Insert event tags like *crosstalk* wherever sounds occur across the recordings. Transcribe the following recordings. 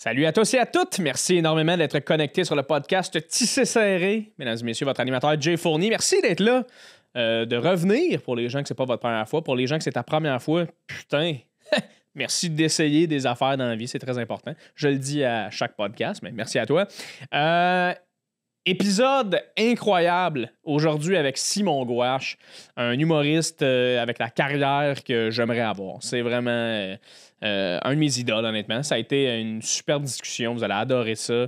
Salut à tous et à toutes. Merci énormément d'être connectés sur le podcast Tissé Serré. Mesdames et messieurs, votre animateur Jay Fournier, merci d'être là, euh, de revenir pour les gens que c'est pas votre première fois. Pour les gens que c'est ta première fois, putain, *laughs* merci d'essayer des affaires dans la vie, c'est très important. Je le dis à chaque podcast, mais merci à toi. Euh, épisode incroyable aujourd'hui avec Simon Gouache, un humoriste euh, avec la carrière que j'aimerais avoir. C'est vraiment euh, un de mes honnêtement. Ça a été une super discussion. Vous allez adorer ça.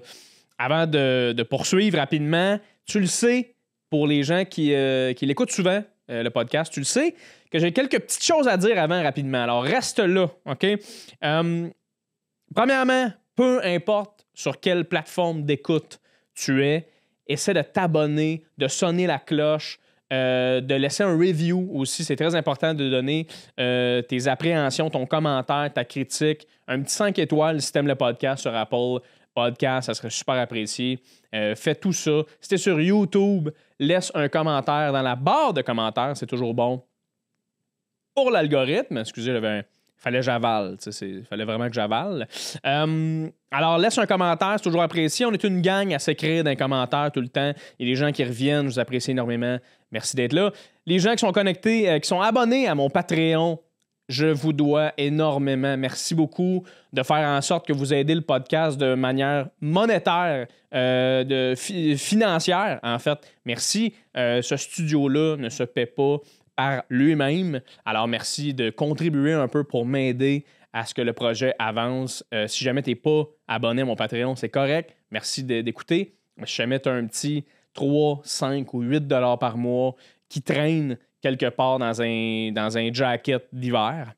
Avant de, poursuivre rapidement, tu le sais, pour les gens qui, euh, l'écoutent souvent, euh, le podcast, tu le sais, que j'ai quelques petites choses à dire avant rapidement. Alors, reste là, OK? premièrement, peu importe sur quelle plateforme d'écoute tu es, essaie de t'abonner, de sonner la cloche, euh, de laisser un review aussi. C'est très important de donner euh, tes appréhensions, ton commentaire, ta critique. Un petit 5 étoiles si tu le podcast sur Apple Podcast, ça serait super apprécié. Euh, fais tout ça. Si tu es sur YouTube, laisse un commentaire dans la barre de commentaires, c'est toujours bon. Pour l'algorithme, excusez, le ben, fallait que j'avale. Il fallait vraiment que j'avale. alors, laisse un commentaire, c'est toujours apprécié. On est une gang à s'écrire dans commentaire commentaires tout le temps. Il y gens qui reviennent, je vous apprécie énormément. Merci d'être là. Les gens qui sont connectés, euh, qui sont abonnés à mon Patreon, je vous dois énormément. Merci beaucoup de faire en sorte que vous aidez le podcast de manière monétaire, euh, financière, en fait. Merci. Euh, ce studio-là ne se paie pas par lui-même. Alors, merci de contribuer un peu pour m'aider à ce que le projet avance. si jamais tu n'es pas abonné à mon Patreon, c'est correct. Merci d'écouter. Je vais mettre un petit 3, 5 ou 8 dollars par mois qui traînent quelque part dans un, dans un jacket d'hiver.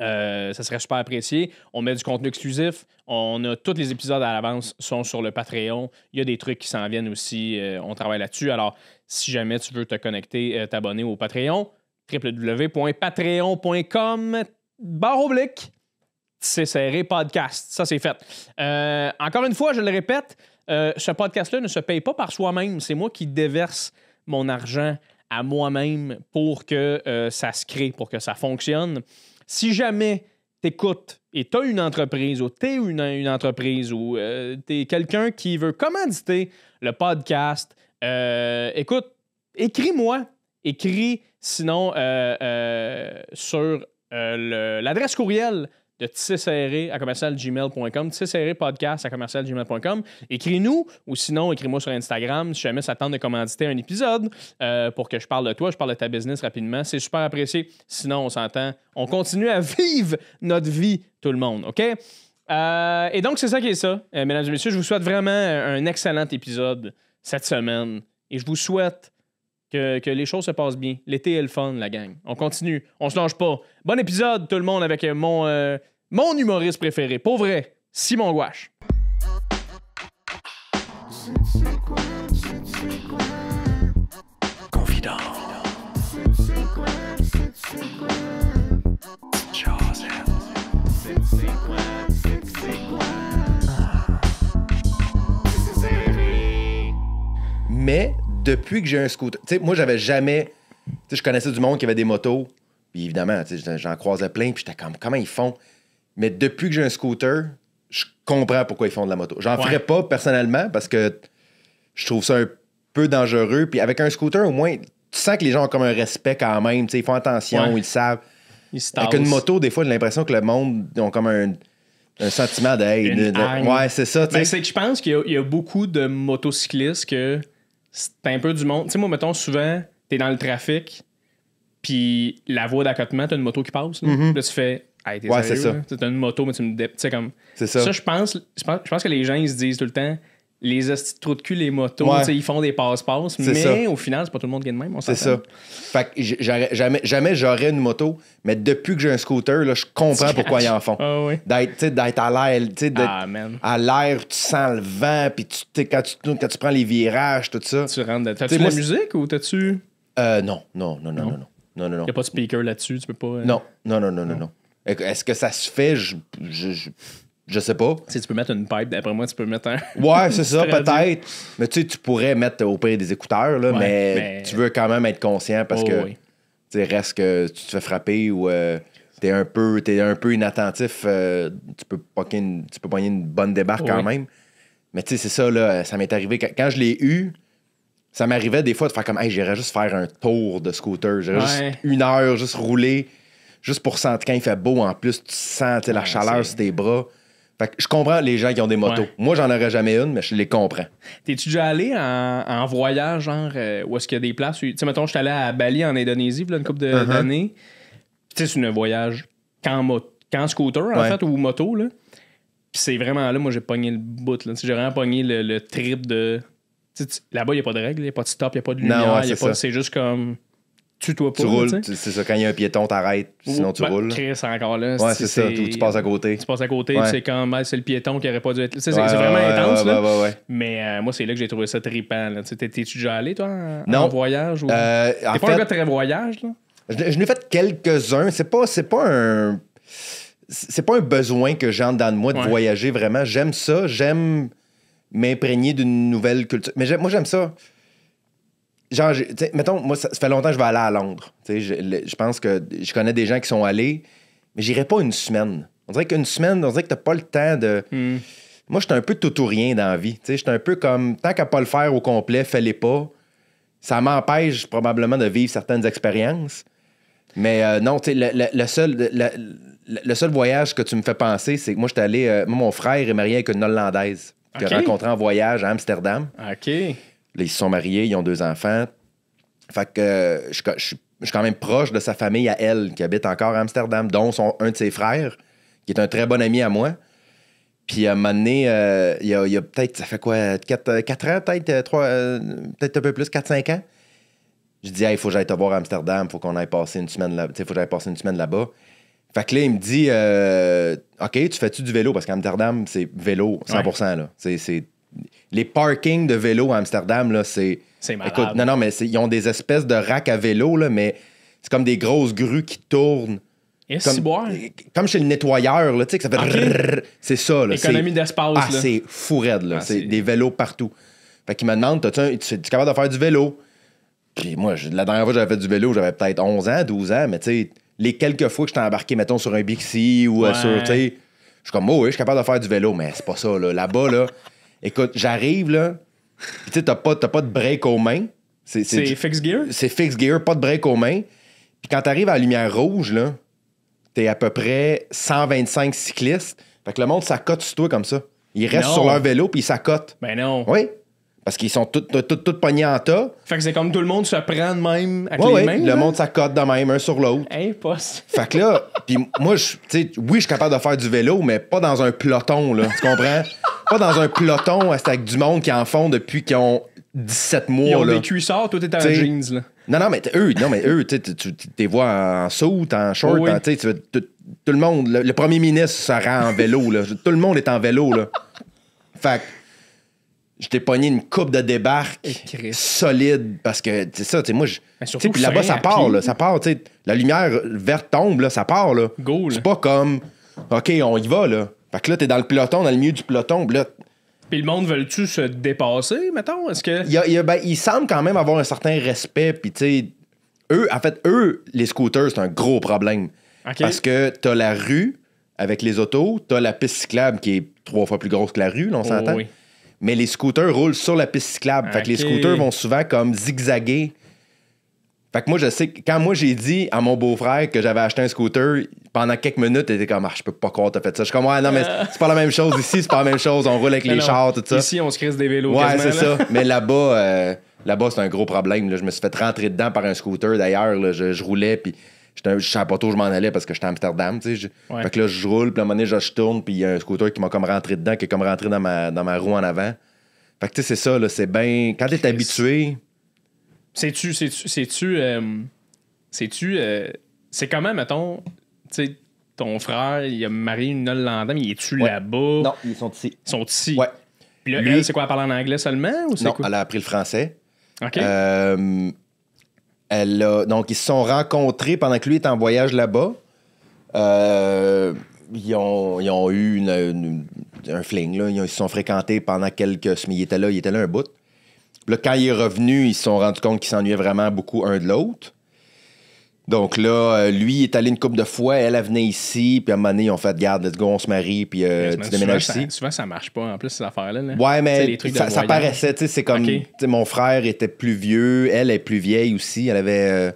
Euh, ça serait super apprécié. On met du contenu exclusif. On a tous les épisodes à l'avance sont sur le Patreon. Il y a des trucs qui s'en viennent aussi. Euh, on travaille là-dessus. Alors, si jamais tu veux te connecter, euh, t'abonner au Patreon, www.patreon.com barre oblique. C'est serré podcast. Ça, c'est fait. encore une fois, je le répète, euh, ce podcast-là ne se paye pas par soi-même. C'est moi qui déverse mon argent à moi-même pour que euh, ça se crée, pour que ça fonctionne. Si jamais tu écoutes et tu as une entreprise ou tu es une, entreprise ou euh, tu es quelqu'un qui veut commanditer le podcast, écoute, écris-moi. Écris sinon sur l'adresse courriel de serré à commercialgmail.com, serré podcast à commercialgmail.com. Écris-nous ou sinon, écris-moi sur Instagram si jamais ça tente de commanditer un épisode euh, pour que je parle de toi, je parle de ta business rapidement. C'est super apprécié. Sinon, on s'entend. On continue à vivre notre vie, tout le monde, OK? Euh, et donc, c'est ça qui est ça, euh, mesdames et messieurs. Je vous souhaite vraiment un excellent épisode cette semaine et je vous souhaite que, les choses se passent bien. L'été est le fun, la gang. On continue. On se lâche pas. Bon épisode, tout le monde, avec mon mon humoriste préféré, pour vrai, Simon Gouache. Mais depuis que j'ai un scooter, tu sais, moi j'avais jamais, tu sais, je connaissais du monde qui avait des motos, puis évidemment, tu sais, j'en croisais plein, puis j'étais comme, comment ils font? Mais depuis que j'ai un scooter, je comprends pourquoi ils font de la moto. J'en ferai pas personnellement parce que je trouve ça un peu dangereux. Puis avec un scooter, au moins, tu sens que les gens ont comme un respect quand même. ils font attention, ils savent. avec une moto, des fois, j'ai l'impression que le monde ont comme un sentiment de, ouais c'est ça ben, c'est que je pense qu'il y, a beaucoup de motocyclistes que c'est un peu du monde tu sais moi mettons souvent tu es dans le trafic puis la voie d'accotement t'as une moto qui passe là mm-hmm. tu fais ouais, c'est ça. c'est une moto, mais tu me. comme. C'est ça. je pense, je pense, que les gens, ils se disent tout le temps les astuces de cul, les motos, ils font des passe-passe, mais au final, c'est pas tout le monde qui est de même. C'est ça. Fait que jamais, jamais j'aurais une moto, mais depuis que j'ai un scooter, là, je comprends pourquoi ils en font. Ah, oui. D'être à l'air, ah, à l'air, tu sens le vent, puis tu, quand, tu, prends les virages, tout ça. Tu rentres. tu la musique ou t'as-tu. Euh, non, non, non, non, non, non. Non, pas de speaker là-dessus, tu peux pas. Euh? Non, non, non, non, non, non. Est-ce que ça se fait? Je, je, sais pas. Si tu peux mettre une pipe, d'après moi, tu peux mettre un. Ouais, c'est *laughs* ça, peut-être. Mais tu sais, tu pourrais mettre auprès des écouteurs, là, mais, tu veux quand même être conscient parce oh, que tu reste que tu te fais frapper ou tu euh, t'es un peu es un peu inattentif, euh, tu peux pogner une, tu une bonne débarque quand même. Mais tu sais, c'est ça, là, ça m'est arrivé. Quand, je l'ai eu, ça m'arrivait des fois de faire comme, hey, j'irais juste faire un tour de scooter, j'irais juste une heure, juste rouler juste pour sentir quand il fait beau en plus, tu sens la chaleur sur tes bras. Fait que je comprends les gens qui ont des motos. Moi, j'en aurais jamais une, mais je les comprends. T'es-tu déjà allé en, voyage, genre, euh, où est-ce qu'il y a des places? Tu sais, mettons, je suis allé à Bali, en Indonésie, là, une couple uh-huh. d'années. Tu sais, c'est un voyage qu'en scooter, en fait, ou moto, là. Puis c'est vraiment là, moi, j'ai pogné le bout, là. J'ai vraiment pogné le, le trip de... Là-bas, il n'y a pas de règles, il n'y a pas de stop, il n'y a pas de lumière, c'est juste comme tu roules, c'est ça, quand il y a un piéton, t'arrêtes, sinon tu roules. encore là. c'est ça, tu, passes à côté. Tu passes à côté, c'est quand ah, c'est le piéton qui aurait pas dû être C'est vraiment intense, là. Mais euh, moi, c'est là que j'ai trouvé ça trippant. T'es-tu déjà allé, toi, en, voyage? Ou... Euh, t'es pas un gars très voyage, là? Je, n'ai fait quelques-uns. C'est pas, pas un... C'est pas un besoin que j'ai dans de moi de voyager, vraiment. J'aime ça, j'aime m'imprégner d'une nouvelle culture. Mais moi, j'aime ça genre, mettons, moi, ça, fait longtemps que je vais aller à Londres. Je, pense que je connais des gens qui sont allés, mais j'irai pas une semaine. On dirait qu'une semaine, on dirait que t'as pas le temps de. Hmm. Moi, Moi, j'étais un peu tout ou rien dans la vie. J'étais un peu comme, tant qu'à pas le faire au complet, fais-les pas. Ça m'empêche probablement de vivre certaines expériences. Mais euh, non, tu sais, le, seul, le, seul voyage que tu me fais penser, c'est que moi, j'étais allé. Euh, moi, mon frère est marié avec une Hollandaise que j'ai rencontrée en voyage à Amsterdam. OK ils se sont mariés, ils ont deux enfants. Fait que euh, je, suis quand même proche de sa famille à elle, qui habite encore à Amsterdam, dont un de ses frères, qui est un très bon ami à moi. Puis à un moment donné, euh, il y a, peut-être, ça fait quoi, 4, euh, ans, peut-être, peut-être un peu plus, 4-5 ans. Je dis, il faut que j'aille te voir à Amsterdam, faut qu'on aille passer une semaine là-bas. faut passer une semaine là-bas. Fait que là, il me dit, OK, tu fais-tu du vélo? Parce qu'Amsterdam, c'est vélo 100%. C'est les parkings de vélos à Amsterdam, là, c'est. C'est malade. non, non, mais ils ont des espèces de racks à vélo, là, mais c'est comme des grosses grues qui tournent. Et comme, comme chez le nettoyeur, là, tu sais, que ça fait. C'est ça, là. Économie d'espace. Ah, c'est fou raide, là. Ah, c'est des vélos partout. Fait qu'ils me demandent, t'as. tu es capable de faire du vélo? Puis moi, la dernière fois que j'avais fait du vélo, j'avais peut-être 11 ans, 12 ans, mais tu sais, les quelques fois que j'étais embarqué, mettons, sur un Bixi ou euh, sur, je suis comme, oh oui, je suis capable de faire du vélo, mais c'est pas ça, là. Là-bas, là Écoute, j'arrive là, tu sais, t'as pas, pas de break aux mains. C'est, fixe gear? C'est fixed gear, pas de break aux mains. Puis quand t'arrives à la lumière rouge, là, t'es à peu près 125 cyclistes. Fait que le monde s'accote sur toi comme ça. Ils restent sur leur vélo puis ils s'accotent. Ben non. Oui. Parce qu'ils sont tous tout, tout, tout pognés en tas. Fait que c'est comme tout le monde se prend de même avec ouais, les ouais. Le monde s'accote de même, un sur l'autre. Impossible. Fait que là, puis moi, je, oui, je suis capable de faire du vélo, mais pas dans un peloton, là. Tu comprends? *laughs* pas dans un peloton avec du monde qui en font depuis qu'ils ont 17 mois. Ils ont vécu des cuissards, toi, t'es en jeans. Là. Non, non, mais eux, non, mais eux, tu vois en saut, en short, hein, t'sais, tout le monde, le, premier ministre se rend en vélo. Tout le monde est en vélo. Là. Fait que t'ai pogné une coupe de débarque eh, solide parce que c'est ça, tu moi, je, puis là-bas, ça part, là, ça part, t'sais, la lumière verte tombe, là, ça part, là. C'est pas comme, OK, on y va, là. Fait que là, t'es dans le peloton, dans le milieu du peloton. Là, puis le monde veulent tu se dépasser, mettons? Est-ce que. Ben, semble quand même avoir un certain respect. Puis, tu eux, en fait, eux, les scooters, c'est un gros problème. Parce que t'as la rue avec les autos, t'as la piste cyclable qui est trois fois plus grosse que la rue, on oh s'entend. Mais les scooters roulent sur la piste cyclable. Fait que les scooters vont souvent comme zigzaguer fait que moi, je sais quand moi j'ai dit à mon beau-frère que j'avais acheté un scooter, pendant quelques minutes, il était comme, ah, je peux pas croire t'as fait ça. Je suis comme, Ouais, non, mais euh. c'est pas la même chose ici, c'est pas la même chose, on roule avec *laughs* les chars, tout ça. Ici, on se crisse des vélos. Ouais, c'est ça. Mais là-bas, euh, là-bas, c'est un gros problème. Je me suis fait rentrer dedans par un scooter d'ailleurs. Je, roulais, puis je savais pas je m'en allais parce que j'étais à Amsterdam. Tu je... Fait que là, je roule, puis à un moment donné, je, tourne, puis il y a un scooter qui m'a comme rentré dedans, qui est comme rentré dans ma, dans ma roue en avant. Fait que tu sais, c'est ça, là, c'est bien. Quand t'es habitué. C'est-tu. C'est-tu. C'est-tu. c'est-tu. Euh, euh comment, mettons. Tu sais, ton frère, il a marié une Hollandaise, mais il est-tu là-bas? Non, ils sont ici. Ils sont ici. Ouais. Puis là, Lui... c'est quoi, elle parle en anglais seulement? Ou non, elle a appris le français. OK. Euh, elle a, donc, ils se sont rencontrés pendant que lui était en voyage là-bas. Euh, ils, ont, ils, ont, eu un flingue. Là. Ils se sont fréquentés pendant quelques semaines. Il était là, il était là un bout. Là, quand il est revenu, ils se sont rendus compte qu'ils s'ennuyaient vraiment beaucoup un de l'autre. Donc là, euh, lui il est allé une couple de fois, elle, elle venait ici, puis à un moment donné, ils ont fait Garde, let's go, on se marie, puis euh, tu déménages ici. Ça, souvent, ça marche pas, en plus, c'est affaires-là. Ouais, mais ça, paraissait, tu sais, c'est comme mon frère était plus vieux, elle est plus vieille aussi, elle avait. Euh,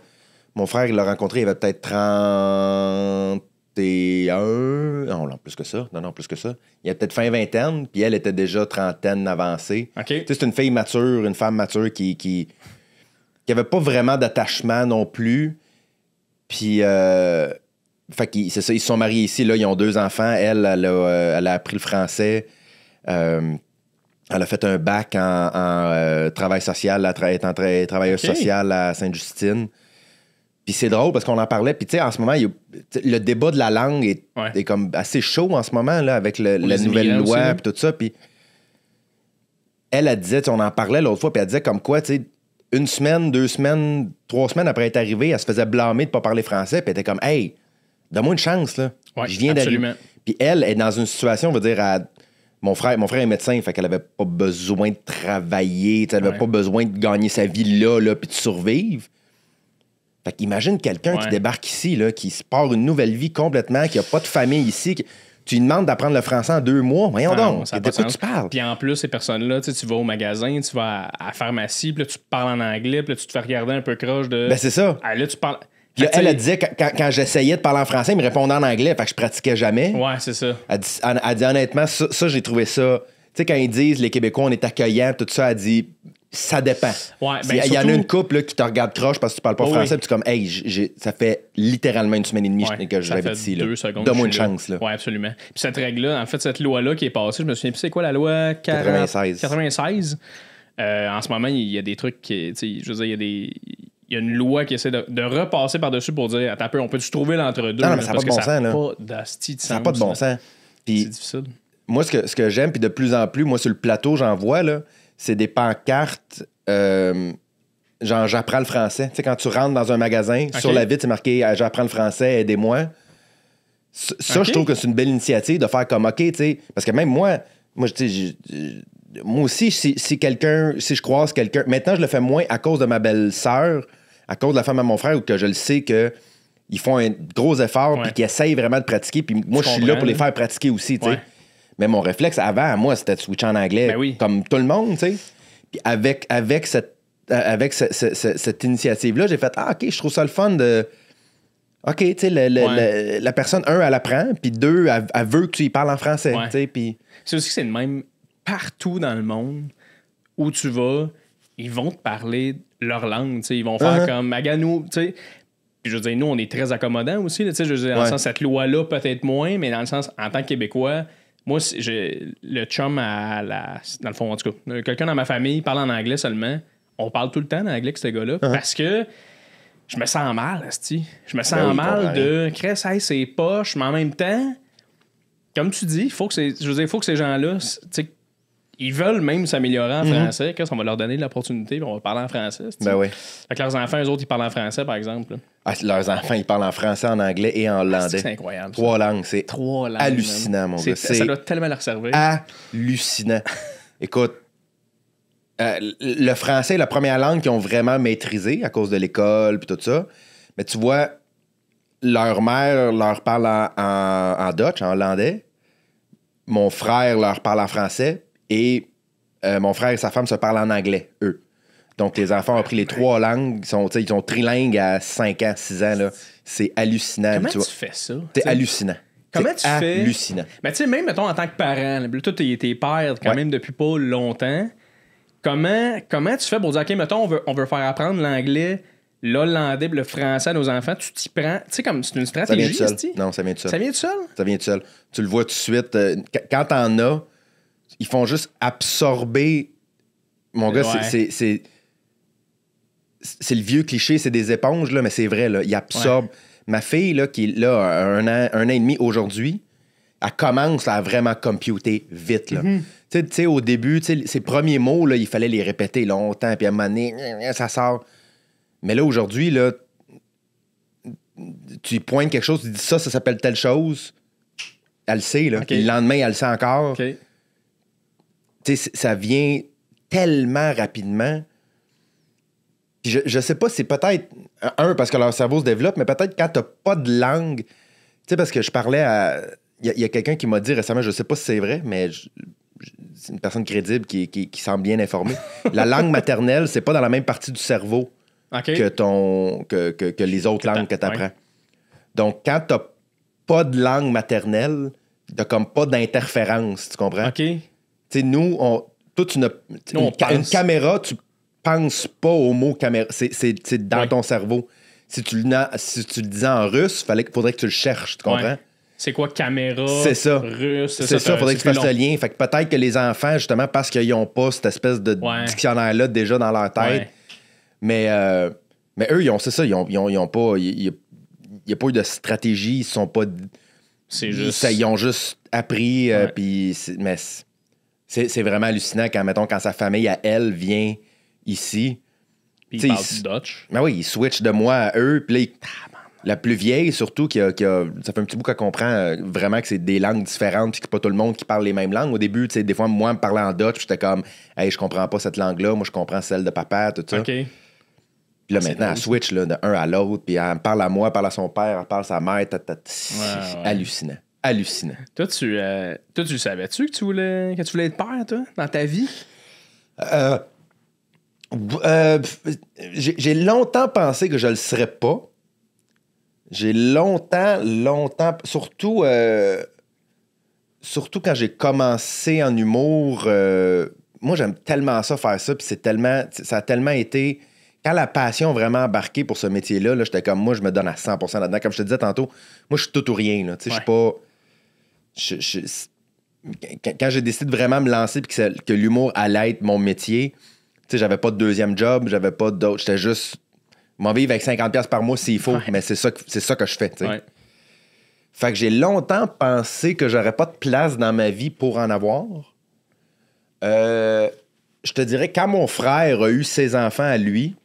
mon frère, il l'a rencontré, il avait peut-être 30, un... Non, non, plus que ça. Non, non, plus que ça. Il y a peut-être fin vingtaine, puis elle était déjà trentaine avancée. C'est une fille mature, une femme mature qui qui, qui avait pas vraiment d'attachement non plus. Puis, euh, c'est ça, ils sont mariés ici, là, ils ont deux enfants. Elle, elle a, euh, appris le français. Euh, elle a fait un bac en, travail social, elle en travailleuse sociale à Sainte-Justine. Puis c'est drôle parce qu'on en parlait. Puis tu sais, en ce moment, le débat de la langue est, comme assez chaud en ce moment, là, avec la nouvelle loi, et tout ça. Puis elle, a disait, on en parlait l'autre fois, puis elle disait comme quoi, tu sais, une semaine, deux semaines, trois semaines après être arrivée, elle se faisait blâmer de ne pas parler français, puis elle était comme, hey, donne-moi une chance, là. je viens d'arriver. Puis elle est dans une situation, on va dire, à, mon frère, mon frère est médecin, fait qu'elle avait pas besoin de travailler, elle n'avait pas besoin de gagner sa vie là, là, puis de survivre. Imagine quelqu'un qui débarque ici, là, qui se part une nouvelle vie complètement, qui n'a pas de famille ici. Tu lui demandes d'apprendre le français en deux mois. Voyons ah, donc, de quoi tu parles? Puis en plus, ces personnes-là, tu vas au magasin, tu vas à la pharmacie, puis là, tu parles en anglais, puis là, tu te fais regarder un peu croche de. Ben, c'est ça. Ah, là, tu parles. elle, disait, quand, j'essayais de parler en français, ils me répondait en anglais, fait que je pratiquais jamais. Ouais, c'est ça. Elle dit, dit honnêtement, ça, ça j'ai trouvé ça. Tu sais, quand ils disent les Québécois, on est accueillants, tout ça, elle dit ça dépend. Ben, il y en a une couple qui te regarde croche parce que tu parles pas français, tu comme, hey, ça fait littéralement une semaine et demie que je j'habite ici. Deux secondes. Donne-moi une chance. Oui, absolument. Puis cette règle-là, en fait, cette loi-là qui est passée, je me souviens plus, c'est quoi la loi 96. 96. Euh, en ce moment, il y a des trucs qui. Je veux il y a des. Il y a une loi qui essaie de, repasser par-dessus pour dire Attends peu, on peut-tu trouver l'entre-deux Non, mais ça n'a pas, de bon sens. Ça n'a pas de bon sens. C'est difficile. Moi, ce que, ce que j'aime, puis de plus en plus, moi, sur le plateau, j'en vois, là, c'est des pancartes. Euh, genre, j'apprends le français. Tu sais, quand tu rentres dans un magasin, sur la vitre, c'est marqué euh, J'apprends le français, aidez-moi. Ça, je trouve que c'est une belle initiative de faire comme OK, tu sais. Parce que même moi, moi, moi aussi, si, quelqu'un, si je croise quelqu'un, maintenant, je le fais moins à cause de ma belle-sœur, à cause de la femme à mon frère, ou que je le sais que ils font un gros effort, puis qu'ils essayent vraiment de pratiquer. Puis moi, je suis là pour les faire pratiquer aussi, tu sais. Mais mon réflexe avant, moi, c'était de switcher en anglais, ben comme tout le monde, tu sais. Puis avec, avec cette, avec cette initiative-là, j'ai fait Ah, OK, je trouve ça le fun de. OK, tu sais, la personne, un, elle apprend, puis deux, elle, veut que tu y parles en français. tu sais, Puis... C'est aussi que c'est le même partout dans le monde où tu vas, ils vont te parler leur langue. tu sais. Ils vont faire uh-huh. comme, « -huh. comme sais Puis je veux dire, nous, on est très accommodants aussi. sais. je veux dire, dans le sens, cette loi-là, peut-être moins, mais dans le sens, en tant que Québécois, moi, j'ai le chum à la. Dans le fond, en tout cas, quelqu'un dans ma famille parle en anglais seulement. On parle tout le temps en anglais avec ce gars-là uh-huh. parce que je me sens mal, Asti. Je me sens ben mal de Cress, ses poches, mais en même temps, comme tu dis, faut que je veux dire, faut que ces gens-là ils veulent même s'améliorer en mhm. français. Qu'est-ce qu'on va leur donner l'opportunité? On va parler en français. Ben oui. Fait que leurs enfants, eux autres, ils parlent en français, par exemple. Ah, leurs enfants, ils parlent en français, en anglais et en ah, hollandais. c'est incroyable. Trois langues. C'est Trois hallucinant, mon gars. Ça doit tellement leur servir. Hallucinant. *laughs* Écoute, euh, le français est la première langue qu'ils ont vraiment maîtrisée à cause de l'école et tout ça. Mais tu vois, leur mère leur parle en, en Dutch, en hollandais. Mon frère leur parle en français et euh, mon frère et sa femme se parlent en anglais, eux. Donc, tes enfants ont appris les trois langues. Ils sont, trilingues à 5 ans, 6 ans. Là. C'est hallucinant. Comment tu, fais ça? C'est hallucinant. Comment tu fais? fais? hallucinant. Mais tu sais, même, mettons, en tant que parent, toi, t'es, t'es père quand même depuis pas longtemps. Comment, comment tu fais pour dire, OK, mettons, on veut, on veut faire apprendre l'anglais, l'hollandais, le français à nos enfants, tu t'y prends. Tu sais, comme c'est une stratégie, ça vient de seul. Non, ça vient de seul. Ça vient tout seul? Ça vient tout seul. Tu le vois tout de suite. Euh, quand t'en as ils font juste absorber. Mon gars, c'est. C'est le vieux cliché, c'est des éponges, là, mais c'est vrai, là. Ils absorbe Ma fille, là, qui là, un an, un an et demi aujourd'hui, elle commence à vraiment computer vite. Là. Mm-hmm. au début, ses premiers mots, là, il fallait les répéter longtemps, puis à un moment donné, ça sort. Mais là, aujourd'hui, là, tu pointes quelque chose, tu dis ça, ça s'appelle telle chose. Elle le sait, là. le lendemain, elle le sait encore ça vient tellement rapidement. Je, je sais pas, c'est peut-être, euh, un, parce que leur cerveau se développe, mais peut-être quand t'as pas de langue, tu sais, parce que je parlais à. Il y a, quelqu'un qui m'a dit récemment, je sais pas si c'est vrai, mais c'est une personne crédible qui, semble bien informée. *laughs* la langue maternelle, c'est pas dans la même partie du cerveau que, ton, que, les autres langues que tu apprends. Donc, quand t'as pas de langue maternelle, t'as comme pas d'interférence, tu comprends? OK. Tu sais, nous, on, toi, tu n'as une, caméra, tu penses pas au mot caméra. C'est dans ton cerveau. Si tu, si tu le disais en russe, il faudrait que tu le cherches, tu comprends? C'est quoi caméra? C'est ça. Russe. C'est ça, il faudrait que tu fasses le lien. Fait peut-être que les enfants, justement, parce qu'ils n'ont pas cette espèce de dictionnaire-là déjà dans leur tête. Mais, euh, mais eux, ils ont, c'est ça, ils n'ont ont, pas. Il n'y a pas eu de stratégie, ils sont pas. C'est juste. ils ont juste appris, euh, puis. Mais c'est vraiment hallucinant quand, mettons, quand sa famille à elle vient ici. Puis Dutch. Ben oui, ils switchent de moi à eux. Puis la plus vieille, surtout, qui a, ça fait un petit bout qu'elle comprend euh, vraiment que c'est des langues différentes, puis que pas tout le monde qui parle les mêmes langues. Au début, tu des fois, moi, me parlais en Dutch, j'étais comme, hey, je comprends pas cette langue-là, moi, je comprends celle de papa, tout ça. Puis là, maintenant, elle switch de un à l'autre, puis elle parle à moi, elle parle à son père, elle parle à sa mère, hallucinant hallucinant. Toi, tu, euh, tu savais-tu que tu voulais que tu voulais être père, toi, dans ta vie? Euh, euh, j'ai longtemps pensé que je le serais pas. J'ai longtemps, longtemps, surtout, surtout quand j'ai commencé en humour. moi, j'aime tellement ça faire ça, puis c'est tellement, ça a tellement été quand la passion vraiment embarquée pour ce métier-là, -là, j'étais comme moi, je me donne à 100% là-dedans. Comme je te disais tantôt, moi, je suis tout ou rien. Je suis pas je, j'ai quand je décide vraiment me lancer et que, l'humour allait être mon métier, tu sais, j'avais pas de deuxième job, j'avais pas d'autre, j'étais juste m'en vivre avec 50$ par mois s'il faut, mais c'est ça, c'est ça que je fais, tu Fait que j'ai longtemps pensé que j'aurais pas de place dans ma vie pour en avoir. Euh, je te dirais, quand mon frère a eu ses enfants à lui,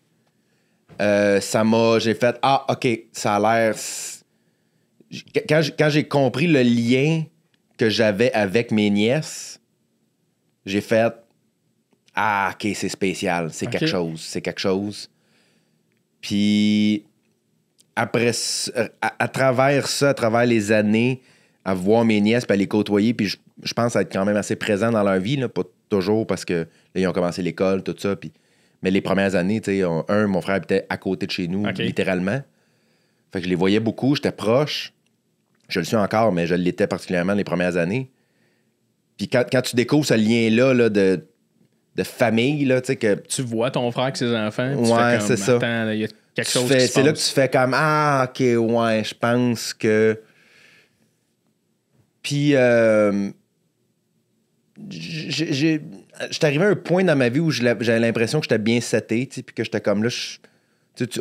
euh, ça m'a. J'ai fait Ah, OK, ça a l'air. Quand j'ai compris le lien que j'avais avec mes nièces, j'ai fait Ah, ok, c'est spécial, c'est quelque chose, c'est quelque chose. Puis après, à, travers ça, à travers les années, à voir mes nièces, puis à les côtoyer, puis je, pense à être quand même assez présent dans leur vie, pas toujours parce que ils ont commencé l'école, tout ça. Puis... Mais les premières années, tu un, mon frère habitait à côté de chez nous, littéralement. Fait que je les voyais beaucoup, j'étais proche. Je le suis encore, mais je l'étais particulièrement les premières années. Puis quand, tu découvres ce lien-là de, de famille, là, que tu vois ton frère avec ses enfants, tu ouais, c'est ça. il y a quelque chose C'est là que tu fais comme Ah, ok, ouais, je pense que. Puis, euh, j'ai j'étais arrivé à un point dans ma vie où j'avais l'impression que j'étais bien seté, puis que j'étais comme là,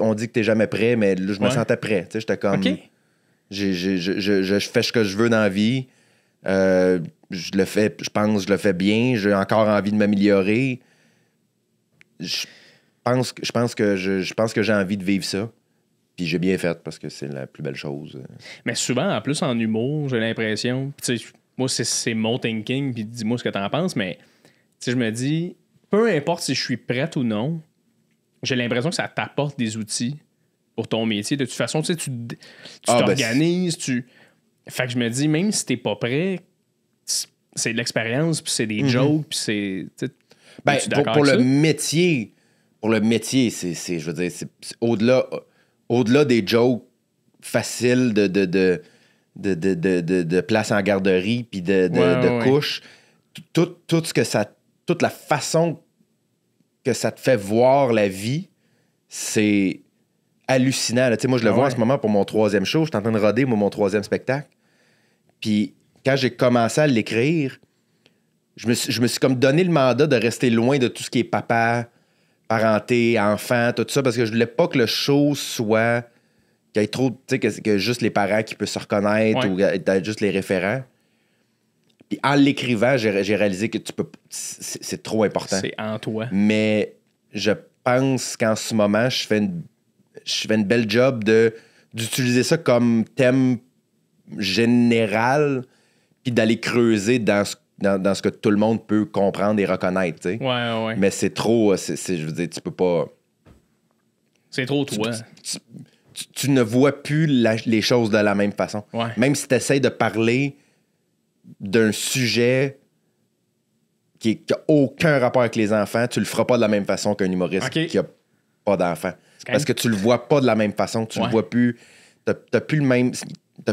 on dit que t'es jamais prêt, mais là, je me sentais prêt. J'étais comme je, fais ce que je veux dans la vie. Euh, je le fais, je pense, je le fais bien. J'ai encore envie de m'améliorer. Je pense, je pense que je, pense que j'ai envie de vivre ça. Puis j'ai bien fait parce que c'est la plus belle chose. Mais souvent, en plus en humour, j'ai l'impression. Moi, c'est, c'est mon thinking, puis dis-moi ce que tu t'en penses, mais je me dis, peu importe si je suis prête ou non, j'ai l'impression que ça t'apporte des outils pour ton métier. De toute façon, tu t'organises, tu, ah, ben, t'organises tu. Fait que je me dis, même si t'es pas prêt, c'est de l'expérience, puis c'est des mhm. jokes, puis c'est. Ben, pour, le métier, pour le métier, c'est, je veux dire, au-delà, au des jokes faciles de, de, place en garderie, puis de, de, tout ce que ça, toute la façon que ça te fait voir la vie, c'est hallucinant. Moi, je le ah vois en ce moment pour mon troisième show. Je suis en train de roder mon troisième spectacle. Puis quand j'ai commencé à l'écrire, je me, suis, je me suis comme donné le mandat de rester loin de tout ce qui est papa, parenté, enfant, tout ça, parce que je voulais pas que le show soit qu'il y ait trop, tu sais, que, juste les parents qui peuvent se reconnaître ou juste les référents. Puis en l'écrivant, j'ai réalisé que tu peux, c'est trop important. C'est en toi. Mais je pense qu'en ce moment, je fais une je fais une belle job de d'utiliser ça comme thème général, puis d'aller creuser dans ce, dans, ce que tout le monde peut comprendre et reconnaître. Mais c'est trop, c'est, je veux dire, tu peux pas. C'est trop toi. Tu, ne vois plus les choses de la même façon. Même si tu essaies de parler d'un sujet qui n'a aucun rapport avec les enfants, tu le feras pas de la même façon qu'un humoriste qui a pas d'enfants. Parce que tu le vois pas de la même façon, tu le vois plus. T'as, plus le même.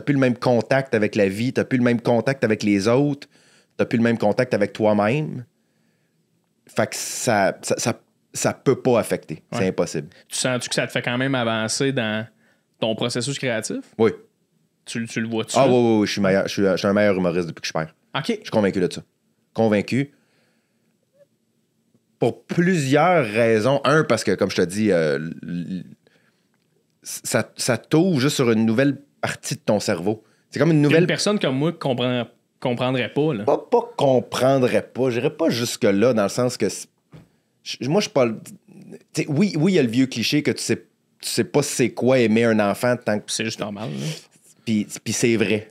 plus le même contact avec la vie, t'as plus le même contact avec les autres, t'as plus le même contact avec toi-même. Fait que ça, ça, peut pas affecter. C'est impossible. Tu sens-tu que ça te fait quand même avancer dans ton processus créatif? Oui. Tu, le vois-tu? Ah oui, oui, oui, je suis, meilleur, je, suis, un meilleur humoriste depuis que je perds. OK. Je suis convaincu de ça. Convaincu pour plusieurs raisons. Un, parce que, comme je te dis, euh, ça, ça t'ouvre juste sur une nouvelle partie de ton cerveau. C'est comme une nouvelle. Une personne comme moi comprend, comprendrait pas, là. Pas, pas comprendrait pas. J'irais pas jusque-là, dans le sens que. Moi, je parle. T'sais, oui, oui, il y a le vieux cliché que tu sais, tu sais pas c'est quoi aimer un enfant tant que. C'est juste normal, Puis, c'est vrai.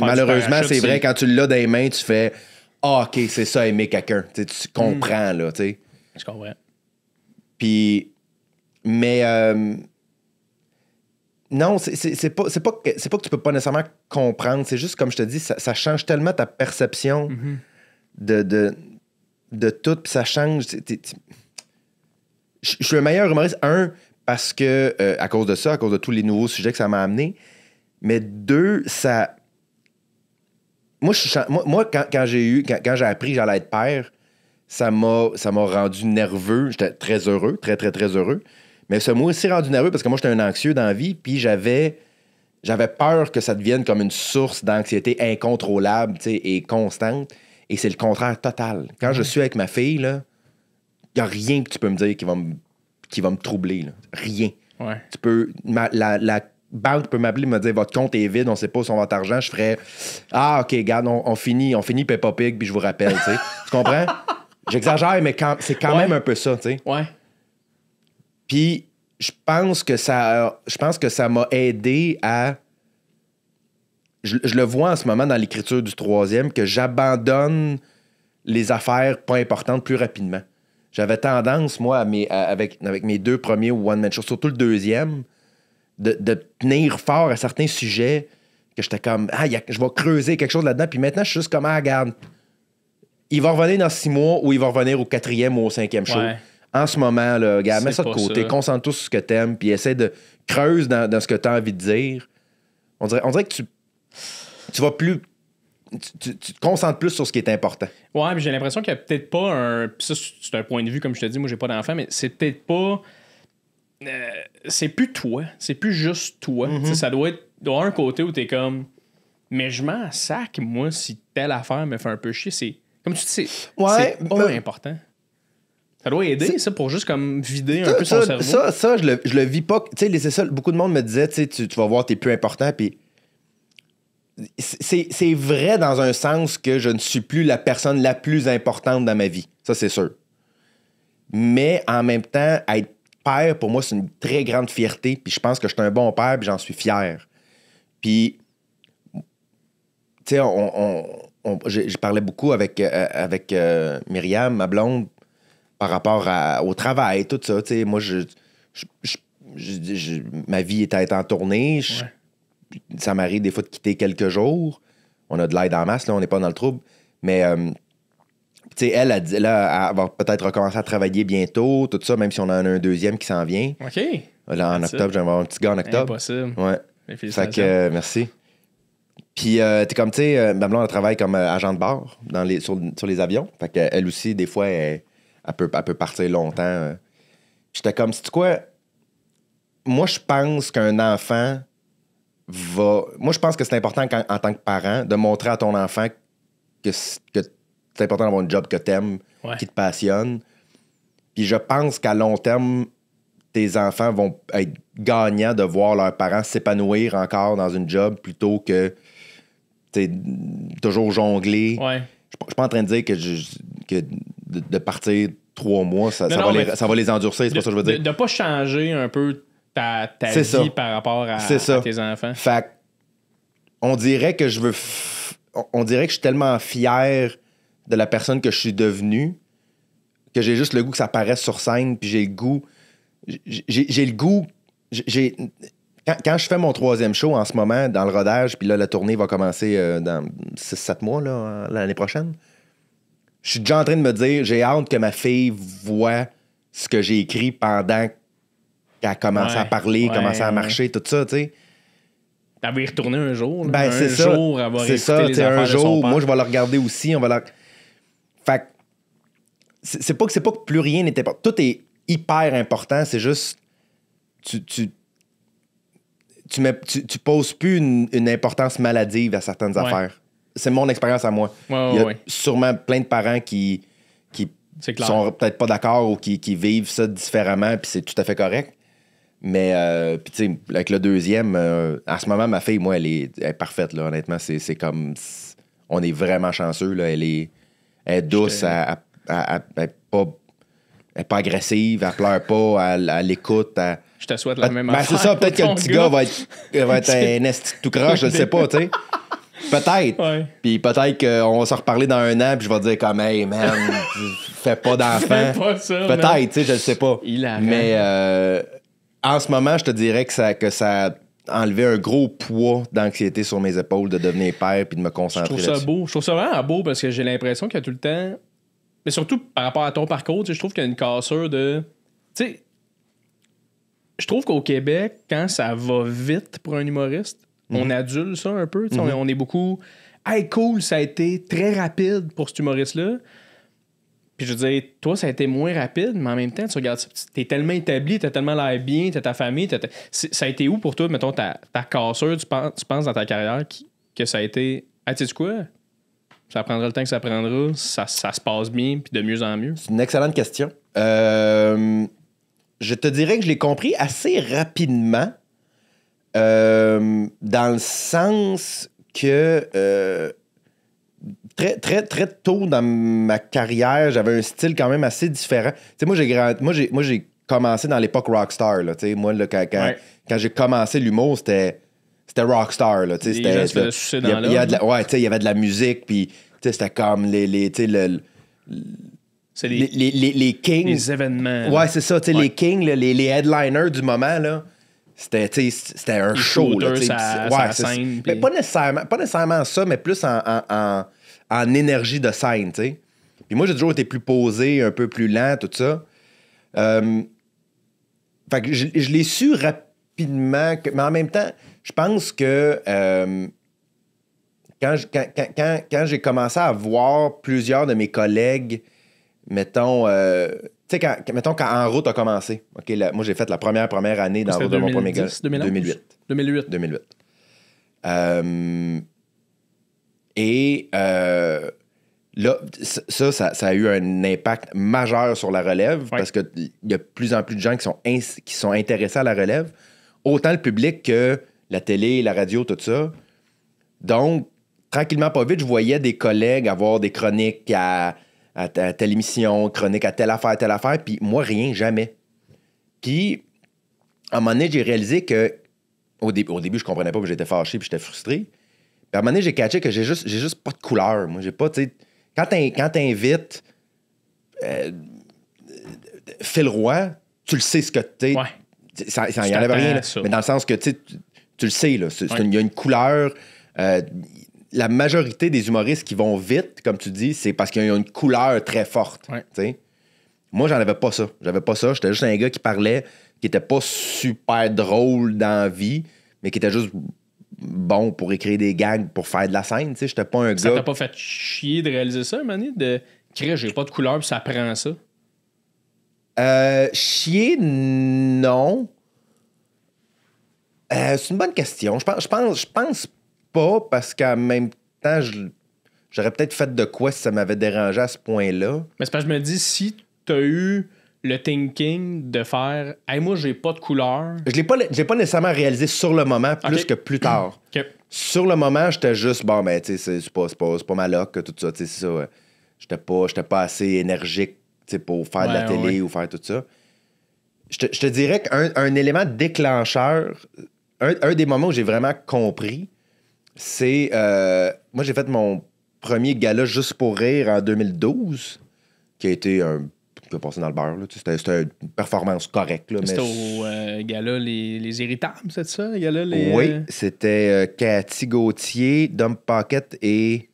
malheureusement, c'est vrai. Quand tu l'as dans les mains, tu fais. Ah, OK, c'est ça, aimer quelqu'un. Tu, hmm. comprends, là, tu sais. Je comprends. Puis, mais euh, non, c'est pas, pas, que, pas que tu peux pas nécessairement comprendre. C'est juste, comme je te dis, ça, change tellement ta perception mm-hmm. de, de, tout. Puis ça change. Je suis le meilleur humoriste, un, parce que euh, à cause de ça, à cause de tous les nouveaux sujets que ça m'a amené. Mais deux, ça. Moi, moi, quand, j'ai eu, quand, quand j'ai appris j'allais être père, ça m'a rendu nerveux. J'étais très heureux, très, très, très heureux. Mais ça m'a aussi rendu nerveux parce que moi, j'étais un anxieux dans la vie, puis j'avais j'avais peur que ça devienne comme une source d'anxiété incontrôlable et constante. Et c'est le contraire total. Quand je suis avec ma fille, il n'y a rien que tu peux me dire qui va me, qui va me troubler. Rien. Tu peux. la, banque peut m'appeler et me dire votre compte est vide, on ne sait pas où sont votre argent. Je ferais Ah, OK, regarde, on, finit, on finit Peppa puis je vous rappelle. tu comprends? *laughs* J'exagère, mais c'est quand même un peu ça, tu sais. Ouais. Puis je pense que ça, je pense que ça m'a aidé à. Je, le vois en ce moment dans l'écriture du troisième que j'abandonne les affaires pas importantes plus rapidement. J'avais tendance, moi, avec, mes deux premiers ou one-man shows, surtout le deuxième, de, tenir fort à certains sujets que j'étais comme, ah, je vais creuser quelque chose là-dedans. Puis maintenant, je suis juste comme, ah, regarde, il va revenir dans six mois ou il va revenir au quatrième ou au cinquième show. En ce moment, là, gars, mets ça de côté, concentre-toi sur ce que t'aimes, puis essaie de creuser dans, ce que t'as envie de dire. On dirait, on dirait que tu, tu vas plus tu, te concentres plus sur ce qui est important. Ouais, mais j'ai l'impression qu'il n'y a peut-être pas un. ça, c'est un point de vue, comme je te dis, moi, j'ai pas d'enfant, mais c'est peut-être pas. Euh, c'est plus toi. C'est plus juste toi. Mm-hmm. Ça doit être. d'un un côté où t'es comme. Mais je m'en sac, moi, si telle affaire me fait un peu chier. C'est comme tu dis, c'est ouais, pas important. Ça doit aider, ça, pour juste comme vider un peu ça, cerveau. Ça, ça je, le, le vis pas. Tu sais, beaucoup de monde me disait, tu, tu vas voir, t'es plus important, puis c'est vrai dans un sens que je ne suis plus la personne la plus importante dans ma vie. Ça, c'est sûr. Mais en même temps, être père, pour moi, c'est une très grande fierté. Puis je pense que je suis un bon père, puis j'en suis fier. Puis, tu sais, on, je, parlais beaucoup avec, euh, avec euh, Myriam, ma blonde, par rapport au travail, tout ça. moi, je, ma vie était en tournée. Ça m'arrive des fois de quitter quelques jours. On a de l'aide en masse, là, on n'est pas dans le trouble. Mais, euh, elle, a là, elle va peut-être recommencer à travailler bientôt, tout ça, même si on a un deuxième qui s'en vient. OK. Là, en octobre, j'aimerais avoir un petit gars en octobre. Impossible. Ouais. Fait que, merci. Puis, euh, t'es comme, tu sais, euh, ma blonde, elle travaille comme euh, agent de bord dans les, sur, les avions. Fait qu'elle aussi, des fois, elle, peut, elle peut, partir longtemps. J'étais comme, c'est quoi? Moi, je pense qu'un enfant va. Moi, je pense que c'est important en tant que parent de montrer à ton enfant que, c'est important d'avoir un job que t'aimes, qui te passionne. Puis je pense qu'à long terme, tes enfants vont être gagnants de voir leurs parents s'épanouir encore dans une job plutôt que toujours jonglé. Ouais. Je suis pas en train de dire que, je, de, partir trois mois, ça, va, les, ça endurcir, c'est pas ça que je veux dire. De, ne pas changer un peu ta, ta vie par rapport à, tes enfants. Fait on dirait que je veux. On dirait que je suis tellement fier de la personne que je suis devenue que j'ai juste le goût que ça apparaisse sur scène, puis j'ai le goût. J'ai le goût. J'ai quand, je fais mon troisième show en ce moment, dans le rodage, puis là, la tournée va commencer euh, dans 6-7 mois, l'année prochaine, je suis déjà en train de me dire, j'ai hâte que ma fille voit ce que j'ai écrit pendant qu'elle commence à parler, commence à marcher, tout ça, tu sais. T'avais va y un jour. Ben, c'est ça. c'est ça, sais un jour, moi, je vais la regarder aussi. On va la... Fait c'est, pas que c'est pas que plus rien n'était pas. Tout est hyper important, c'est juste. tu, tu, mets, poses plus une, importance maladive à certaines affaires. C'est mon expérience à moi. Il sûrement plein de parents qui, qui sont peut-être pas d'accord ou qui, vivent ça différemment, puis c'est tout à fait correct. Mais, euh, puis tu sais, avec le deuxième, euh, à ce moment, ma fille, moi, elle est, parfaite, honnêtement. C'est comme. on est vraiment chanceux, Elle est, douce, elle n'est pas, agressive, elle pleure pas, elle, écoute, je te souhaite la même ben affaire. c'est ça, peut-être que le petit gars, va être, va être *laughs* un esthétique tout croche, je le sais pas, tu sais. Peut-être. Puis peut-être qu'on va se reparler dans un an, puis je vais dire comme, hey man, fais pas *laughs* d'enfant. peut-être, tu sais, je le sais pas. Il Mais euh, en ce moment, je te dirais que ça, que ça a enlevé un gros poids d'anxiété sur mes épaules de devenir père puis de me concentrer. Je trouve ça beau. Je trouve ça vraiment beau parce que j'ai l'impression qu'il y a tout le temps. Mais surtout par rapport à ton parcours, je trouve qu'il y a une cassure de. Tu sais, je trouve qu'au Québec, quand ça va vite pour un humoriste, on mhm. adule ça un peu. Mhm. on, est beaucoup. Hey, cool, ça a été très rapide pour cet humoriste-là. Puis je veux dire, toi, ça a été moins rapide, mais en même temps, tu regardes T'es tellement établi, t'as tellement l'air bien, t'as ta famille. Ça a été où pour toi, mettons, ta, ta tu penses, dans ta carrière que ça a été. Ah, tu sais quoi? Ça prendra le temps que ça prendra, ça, ça se passe bien, puis de mieux en mieux. C'est une excellente question. Euh je te dirais que je l'ai compris assez rapidement, euh, dans le sens que euh, très, très, très tôt dans ma carrière, j'avais un style quand même assez différent. moi, j'ai, moi, j'ai, commencé dans l'époque rockstar. Là, moi, quand, quand, j'ai commencé l'humour, c'était, c'était rockstar. il, y, avait de la musique, puis c'était comme les, les le, les, les, kings. Les événements. Ouais, c'est ça. Les kings, les, headliners du moment, là, c'était, un show. Là, scène, mais pas, nécessairement, ça, mais plus en, énergie de scène. sais Puis moi, j'ai toujours été plus posé, un peu plus lent, tout ça. Euh, fait que je, l'ai su rapidement, mais en même temps, je pense que euh, quand, quand j'ai commencé à voir plusieurs de mes collègues mettons, euh, tu sais, quand, mettons, En route a commencé, OK, moi j'ai fait la première, première année dans mon premier gars. 2008. 2008. 2008. et euh, là, ça, ça, a eu un impact majeur sur la relève parce qu'il y a de plus en plus de gens qui sont, qui sont intéressés à la relève, autant le public que la télé, la radio, tout ça. Donc, tranquillement, pas vite, je voyais des collègues avoir des chroniques à à, telle émission, chronique à telle affaire, telle affaire, puis moi, rien, jamais. Puis, à un moment donné, j'ai réalisé que, au, début, je comprenais pas, puis j'étais fâché, puis j'étais frustré. Puis à un moment donné, j'ai catché que j'ai juste, juste pas de couleur. Moi, j'ai pas, tu sais, quand t'invites euh, Phil roi, tu le sais ce que t'es. Ouais. Ça, il n'y en avait rien. Mais dans le sens que, tu tu le sais, là. Il y a une couleur. Euh, la majorité des humoristes qui vont vite, comme tu dis, c'est parce qu'ils ont une couleur très forte. Moi, j'en avais pas ça. J'avais pas ça. J'étais juste un gars qui parlait, qui était pas super drôle dans la vie, mais qui était juste bon pour écrire des gags, pour faire de la scène. J'étais pas un gars. Ça t'a pas fait chier de réaliser ça, Mané? De créer, j'ai pas de couleur, puis ça prend ça? Euh, chier, non. Euh, c'est une bonne question. Je pense, je pense, je pense pas parce qu'en même temps, j'aurais peut-être fait de quoi si ça m'avait dérangé à ce point-là. Mais c'est parce que je me dis, si tu as eu le thinking de faire Hey, moi, j'ai pas de couleur. Je l'ai pas, j'ai pas nécessairement réalisé sur le moment, plus que plus tard. Sur le moment, j'étais juste Bon, ben, tu sais, c'est pas, pas, pas ma tout ça, tu sais, ça. J'étais pas, j'étais pas assez énergique pour faire de la télé ou faire tout ça. Je te, dirais qu'un un élément déclencheur, un, des moments où j'ai vraiment compris, c'est. Euh, moi, j'ai fait mon premier gala juste pour rire en 2012, qui a été un. qui passé dans le beurre. C'était, une performance correcte. Là, c'était au euh, gala les, les Héritables, c'est ça? les... Oui, euh, c'était Cathy Gauthier, Dump Pocket et.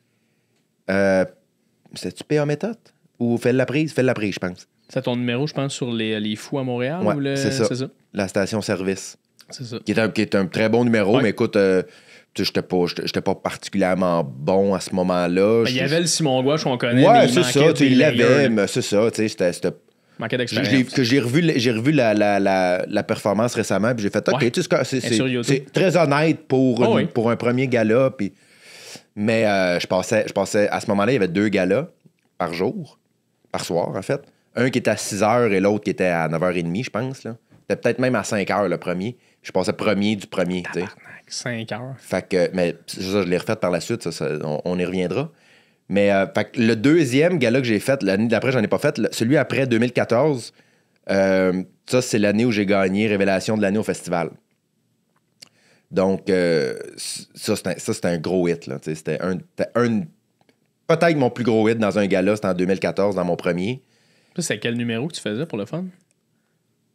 c'était-tu P.A. Méthode? Ou Fais la prise? Fais la prise, je pense. C'est ton numéro, je pense, sur les, les fous à Montréal? Ouais, c'est, ça. La station-service. C'est ça. Qui est, un, qui un très bon numéro, mais écoute j'étais pas, pas particulièrement bon à ce moment-là. Ben, il y avait le Simon Gouache qu'on connaît. Ouais, c'est ça, il l'avait, mais c'est ça, J'ai revu, j'ai revu la, performance récemment, puis j'ai fait, OK, c'est très honnête pour, oh, pour un premier gala. mais euh, je pensais, je à ce moment-là, il y avait deux galas par jour, par soir, en fait. Un qui était à 6 h et l'autre qui était à 9h30, je pense. C'était peut-être même à 5 h le premier. Je pensais premier du premier. 5 heures. Fait que, mais ça, je l'ai refait par la suite, on, y reviendra. Mais euh, le deuxième gala que j'ai fait, l'année d'après, j'en ai pas fait. Celui après 2014, euh, ça, c'est l'année où j'ai gagné Révélation de l'année au festival. Donc, euh, ça, c'était un, gros hit. C'était un, peut-être mon plus gros hit dans un gala, c'était en 2014, dans mon premier. C'est quel numéro que tu faisais pour le fun?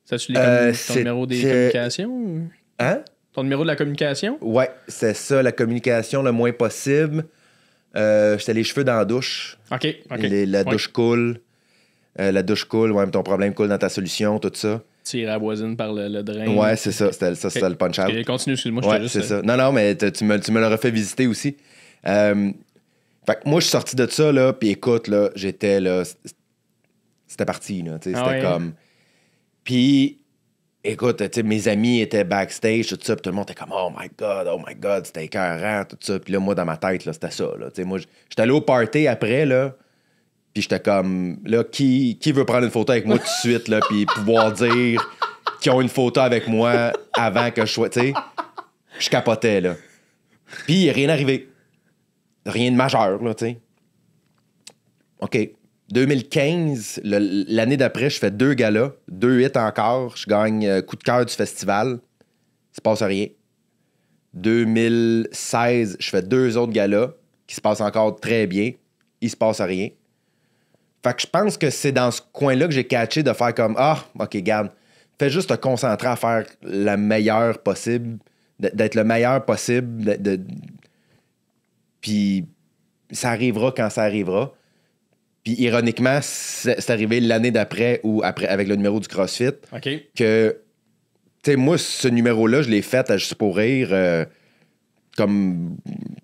Ça, tu ton numéro des communications? Hein? Ton numéro de la communication? Ouais, c'est ça, la communication le moins possible. Euh, j'étais les cheveux dans la douche. OK, OK. Euh, la, douche coule. la douche coule. la douche ouais, ton problème coule dans ta solution, tout ça. Tirer la voisine par le, drain. Ouais, c'est ça. C'était, ça, le punch-out. Continue, excuse-moi, ouais, juste... c'est ça. Euh, non, non, mais tu me, tu me l'aurais fait visiter aussi. fait que moi, je suis sorti de ça, là, puis écoute, là, j'étais là... C'était parti, là, tu sais, ah c'était comme... Puis écoute, tu mes amis étaient backstage, tout ça, puis tout le monde était comme, oh my God, oh my God, c'était écœurant, tout ça. Puis là, moi, dans ma tête, là, c'était ça. Là. sais moi, j'étais allé au party après, là, puis j'étais comme, là, qui, qui veut prendre une photo avec moi tout de suite, là, puis pouvoir dire qu'ils ont une photo avec moi avant que je sois, tu je capotais, là. Puis rien arrivé. Rien de majeur, là, tu sais. OK. 2015, l'année d'après, je fais deux galas, deux hits encore. Je gagne euh, coup de cœur du festival. Il se passe rien. 2016, je fais deux autres galas qui se passent encore très bien. Il se passe rien. Fait que je pense que c'est dans ce coin-là que j'ai catché de faire comme Ah, ok, garde. Fais juste te concentrer à faire le meilleur possible, d'être le meilleur possible. De... Puis ça arrivera quand ça arrivera. Puis ironiquement, c'est arrivé l'année d'après ou après avec le numéro du CrossFit. Que, tu sais, moi, ce numéro-là, je l'ai fait à juste pour rire. Euh, comme,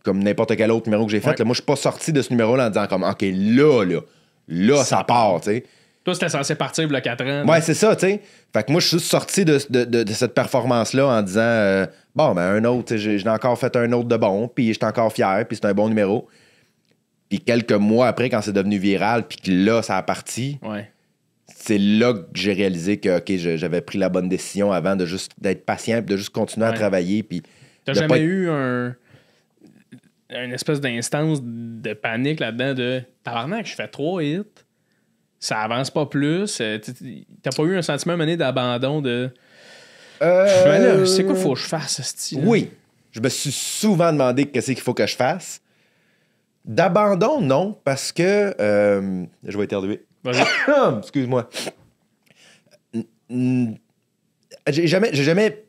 comme n'importe quel autre numéro que j'ai fait. moi, je suis pas sorti de ce numéro-là en disant comme OK, là, là, là, ça part, tu sais. Toi, c'était censé partir le 4 ans. Ouais, c'est ça, tu sais. Fait que moi, je suis sorti de, cette performance-là en disant euh, Bon, ben un autre, j'en ai encore fait un autre de bon, puis j'étais encore fier, puis c'est un bon numéro. Puis quelques mois après, quand c'est devenu viral, puis que là, ça a parti, c'est là que j'ai réalisé que ok j'avais pris la bonne décision avant de juste d'être patient, de juste continuer à travailler. Puis T'as jamais eu un une espèce d'instance de panique là-dedans de tabarnak, je fais trois hits, ça avance pas plus. Euh, t'as pas eu un sentiment mené d'abandon de. c'est quoi qu'il euh, faut que je fasse, ce style? Oui. Je me suis souvent demandé qu'est-ce qu'il faut que je fasse. D'abandon, non, parce que. Euh, je vais éternuer. *coughs* Excuse-moi. J'ai jamais, j'ai jamais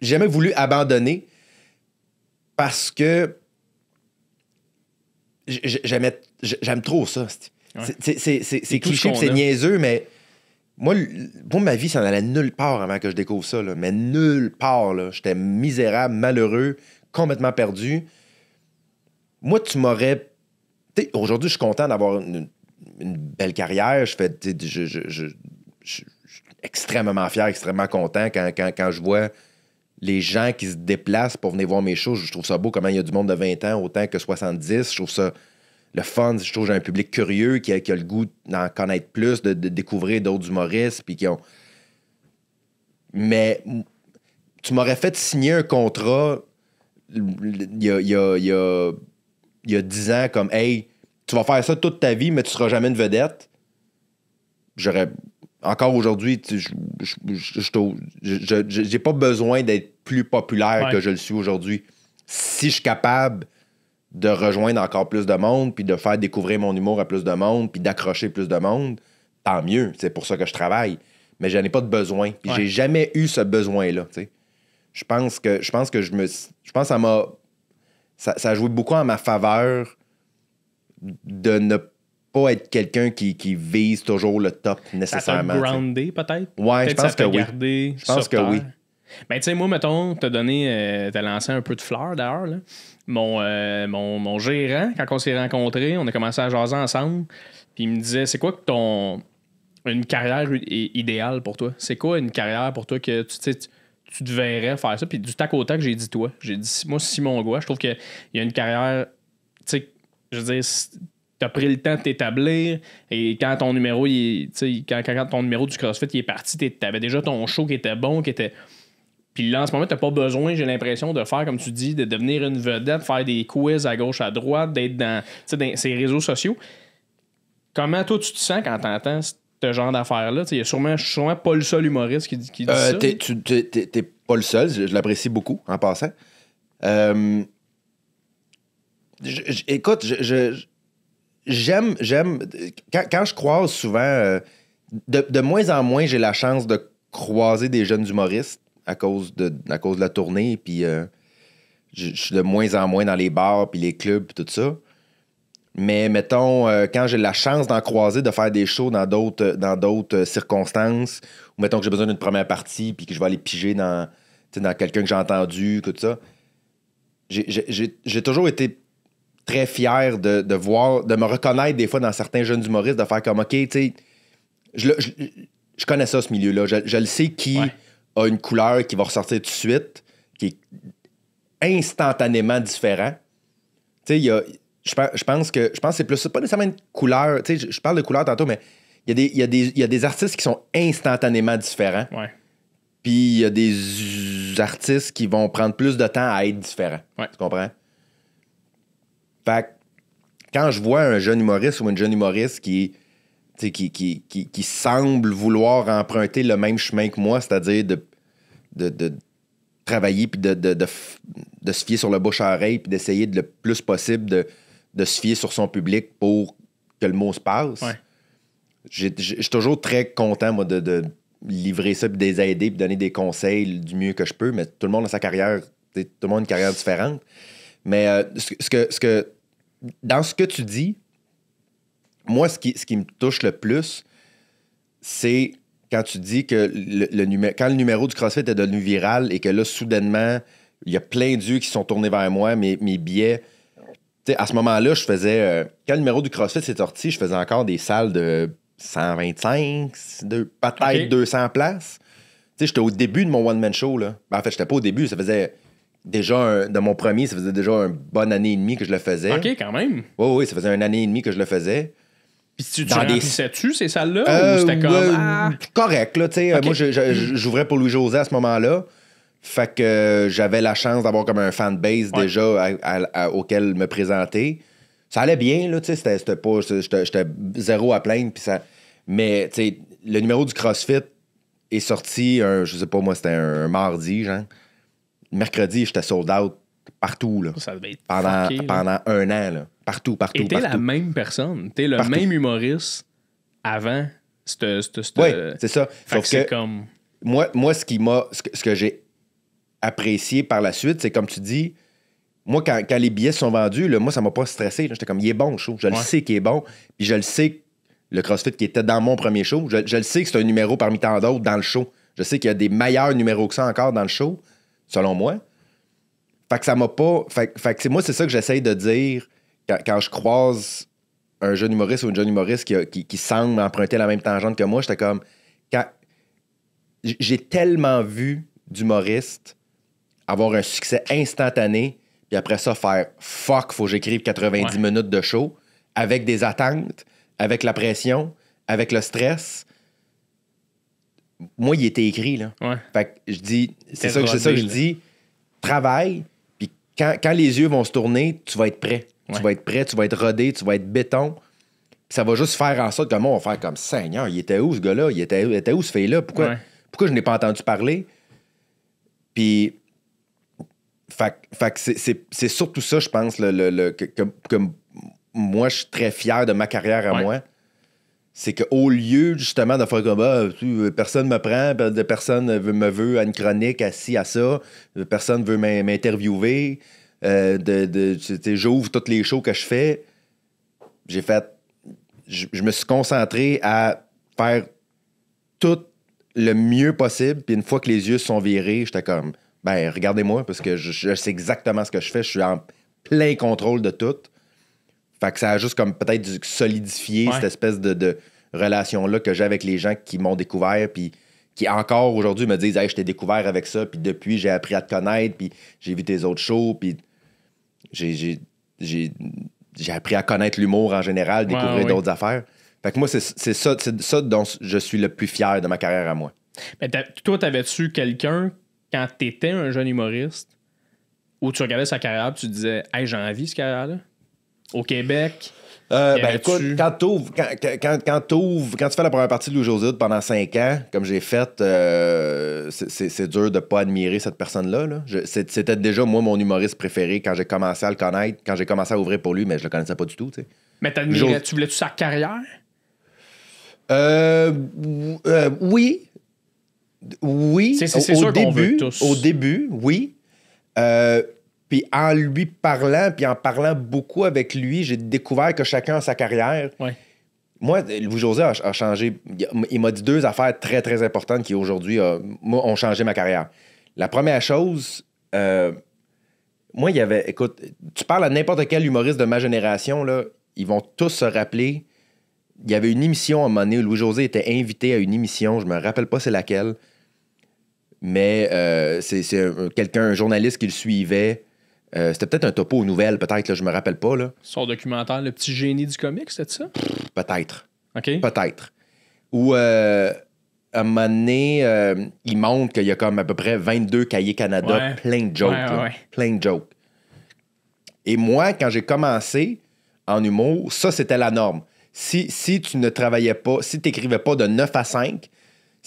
Jamais voulu abandonner parce que. j'aime trop ça. C'est, c'est cliché, c'est niaiseux, mais moi, pour ma vie, ça n'allait nulle part avant que je découvre ça. Mais nulle part. Là. J'étais misérable, malheureux, complètement perdu moi, tu m'aurais. Aujourd'hui, je suis content d'avoir une, belle carrière. Je fais. Je, suis extrêmement fier, extrêmement content quand, je vois les gens qui se déplacent pour venir voir mes choses Je trouve ça beau comment il y a du monde de 20 ans autant que 70. Je trouve ça le fun. Je trouve j'ai un public curieux qui a, qui le goût d'en connaître plus, de, découvrir d'autres humoristes. Puis ont... Mais tu m'aurais fait signer un contrat il y a il y a 10 ans comme Hey, tu vas faire ça toute ta vie, mais tu seras jamais une vedette, j'aurais. Encore aujourd'hui, je pas besoin d'être plus populaire que je le suis aujourd'hui. Si je suis capable de rejoindre encore plus de monde, puis de faire découvrir mon humour à plus de monde, puis d'accrocher plus de monde, tant mieux. C'est pour ça que je travaille. Mais je ai pas de besoin. Puis j'ai jamais eu ce besoin-là. Je pense que je pense que je me. Je pense que ça m'a ça, ça, a beaucoup en ma faveur de ne pas être quelqu'un qui, vise toujours le top nécessairement. Ça groundé peut-être? Ouais, je pense que, oui. Je pense que oui. Ben, tu sais, moi, mettons, t'as donné, euh, t'as lancé un peu de fleurs d'ailleurs. Mon, euh, mon, mon, gérant, quand on s'est rencontrés, on a commencé à jaser ensemble. Puis il me disait, c'est quoi ton. Une carrière idéale pour toi? C'est quoi une carrière pour toi que tu, tu tu devrais faire ça. Puis du tac au tac, j'ai dit toi. J'ai dit, moi, Simon Goua, je trouve qu'il y a une carrière, tu sais, je veux dire, t'as pris le temps de t'établir et quand ton numéro, quand, ton numéro du CrossFit il est parti, t'avais déjà ton show qui était bon, qui était. Puis là, en ce moment, t'as pas besoin, j'ai l'impression, de faire, comme tu dis, de devenir une vedette, faire des quiz à gauche, à droite, d'être dans, dans ces réseaux sociaux. Comment toi, tu te sens quand t'entends ce genre d'affaires-là. Il y a sûrement, suis sûrement pas le seul humoriste qui dit, qui euh, ça. T'es, tu n'es pas le seul, je, l'apprécie beaucoup en passant. Euh, je, écoute, j'aime, j'aime. Quand, je croise souvent, euh, de, moins en moins, j'ai la chance de croiser des jeunes humoristes à cause de, à cause de la tournée, puis je suis de moins en moins dans les bars, puis les clubs, tout ça. Mais mettons, euh, quand j'ai la chance d'en croiser, de faire des shows dans d'autres, euh, dans d'autres euh, circonstances, ou mettons que j'ai besoin d'une première partie, puis que je vais aller piger dans, dans quelqu'un que j'ai entendu, tout ça, j'ai toujours été très fier de, voir, de me reconnaître des fois dans certains jeunes humoristes, de faire comme, OK, tu sais, je, je, connais ça, ce milieu-là. Je, le sais qui a une couleur qui va ressortir tout de suite, qui est instantanément différent. Tu sais, il y a je, pense que je pense c'est plus. Pas nécessairement une couleur. Tu je, parle de couleur tantôt, mais il y, a des artistes qui sont instantanément différents. Puis il y a des artistes qui vont prendre plus de temps à être différents. Tu comprends? Fait quand je vois un jeune humoriste ou une jeune humoriste qui, qui, qui, semble vouloir emprunter le même chemin que moi, c'est-à-dire de, de, travailler puis de, se fier sur le bouche à oreille puis d'essayer de le plus possible de, de se fier sur son public pour que le mot se passe. Je suis toujours très content, moi, de, livrer ça, puis de les aider, puis donner des conseils du mieux que je peux. Mais tout le monde a sa carrière, tout le monde a une carrière différente. Mais euh, ce, que, ce que, dans ce que tu dis, moi, ce qui, ce qui me touche le plus, c'est quand tu dis que le, le quand le numéro du CrossFit est devenu viral et que là, soudainement, il y a plein d'yeux qui sont tournés vers moi, mes, mes billets à ce moment-là, je faisais. Euh, quand le numéro du CrossFit s'est sorti, je faisais encore des salles de 125, peut-être 200 places. J'étais au début de mon one-man show. Ben, en fait, j'étais pas au début. Ça faisait déjà, de mon premier, ça faisait déjà une bonne année et demie que je le faisais. OK, quand même. Oui, oui, ça faisait une année et demie que je le faisais. Puis tu, tu des... tu ces salles-là? ou euh, c'était comme... Correct, Moi, j'ouvrais pour Louis-José à ce moment-là. Fait que euh, j'avais la chance d'avoir comme un fanbase déjà auquel me présenter. Ça allait bien, là, tu sais, c'était, pas. J'étais zéro à plaindre, puis Mais, tu sais, le numéro du CrossFit est sorti, un, je sais pas moi, c'était un, mardi, genre. Mercredi, j'étais sold out partout, là. pendant, pendant un an, là. Partout, partout, Et la même personne. T'es le même humoriste avant. Ouais, c'est ça. Fait que, comme... moi, moi, ce qui m'a. ce que j'ai apprécié par la suite, c'est comme tu dis, moi, quand, les billets sont vendus, le moi, ça m'a pas stressé. J'étais comme, il est bon, show. Je le sais qu'il est bon. Puis je le sais, le CrossFit qui était dans mon premier show, je, le sais que c'est un numéro parmi tant d'autres dans le show. Je sais qu'il y a des meilleurs numéros que ça encore dans le show, selon moi. Fait que ça m'a pas. Fait, moi, c'est ça que j'essaye de dire quand, je croise un jeune humoriste ou une jeune humoriste qui, semble emprunter la même tangente que moi. J'étais comme, j'ai tellement vu d'humoristes avoir un succès instantané, puis après ça, faire fuck, faut que j'écrive 90 minutes de show avec des attentes, avec la pression, avec le stress. Moi, il était écrit, là. Fait que je dis, c'est ça, ça, que je dis, travaille, puis quand, quand, les yeux vont se tourner, tu vas être prêt. Tu vas être prêt, tu vas être rodé, tu vas être béton. ça va juste faire en sorte que moi, on va faire comme Seigneur, il était où ce gars-là? Il était, où ce fait là Pourquoi, pourquoi je n'ai pas entendu parler? Puis fait, que c'est surtout ça, je pense, le, le, que, moi, je suis très fier de ma carrière à moi. C'est qu'au lieu, justement, de faire comme ah, personne me prend, ben, personne me veut à une chronique, à ci, à ça, personne veut m'interviewer, euh, de, j'ouvre toutes les shows que je fais. J'ai fait. Je, me suis concentré à faire tout le mieux possible. Puis une fois que les yeux sont virés, j'étais comme ben regardez-moi, parce que je, sais exactement ce que je fais, je suis en plein contrôle de tout. Fait que ça a juste comme peut-être solidifié solidifier cette espèce de, relation-là que j'ai avec les gens qui m'ont découvert, puis qui encore aujourd'hui me disent Hey, je t'ai découvert avec ça, puis depuis j'ai appris à te connaître, puis j'ai vu tes autres shows, puis j'ai appris à connaître l'humour en général, découvrir d'autres affaires. Fait que moi, c'est ça, ça dont je suis le plus fier de ma carrière à moi. Mais toi, t'avais-tu quelqu'un quand tu étais un jeune humoriste où tu regardais sa carrière tu disais Hey, j'ai envie ce carrière-là Au Québec euh, ben, quand tu quand, tu fais la première partie de Louis pendant 5 ans, comme j'ai fait, euh, c'est dur de ne pas admirer cette personne-là. C'était déjà, moi, mon humoriste préféré quand j'ai commencé à le connaître, quand j'ai commencé à ouvrir pour lui, mais je le connaissais pas du tout. Mais tu voulais-tu sa carrière? Euh, oui, oui, c'est, au, début, au début, oui. Euh, puis en lui parlant, puis en parlant beaucoup avec lui, j'ai découvert que chacun a sa carrière. Moi, Louis-José a, changé. Il m'a dit deux affaires très, très importantes qui aujourd'hui euh, ont changé ma carrière. La première chose, euh, moi, il y avait. Écoute, tu parles à n'importe quel humoriste de ma génération, là, ils vont tous se rappeler. Il y avait une émission à un où Louis-José était invité à une émission, je me rappelle pas c'est laquelle mais euh, c'est quelqu'un, un journaliste qui le suivait. Euh, c'était peut-être un topo aux nouvelles, peut-être, je me rappelle pas. Là. Son documentaire, Le petit génie du comique, c'était ça? Peut-être. OK. Peut-être. Ou euh, à un moment donné, il montre qu'il y a comme à peu près 22 cahiers Canada, plein de jokes. plein de jokes. Et moi, quand j'ai commencé en humour, ça, c'était la norme. Si, si tu ne travaillais pas, si tu n'écrivais pas de 9 à 5,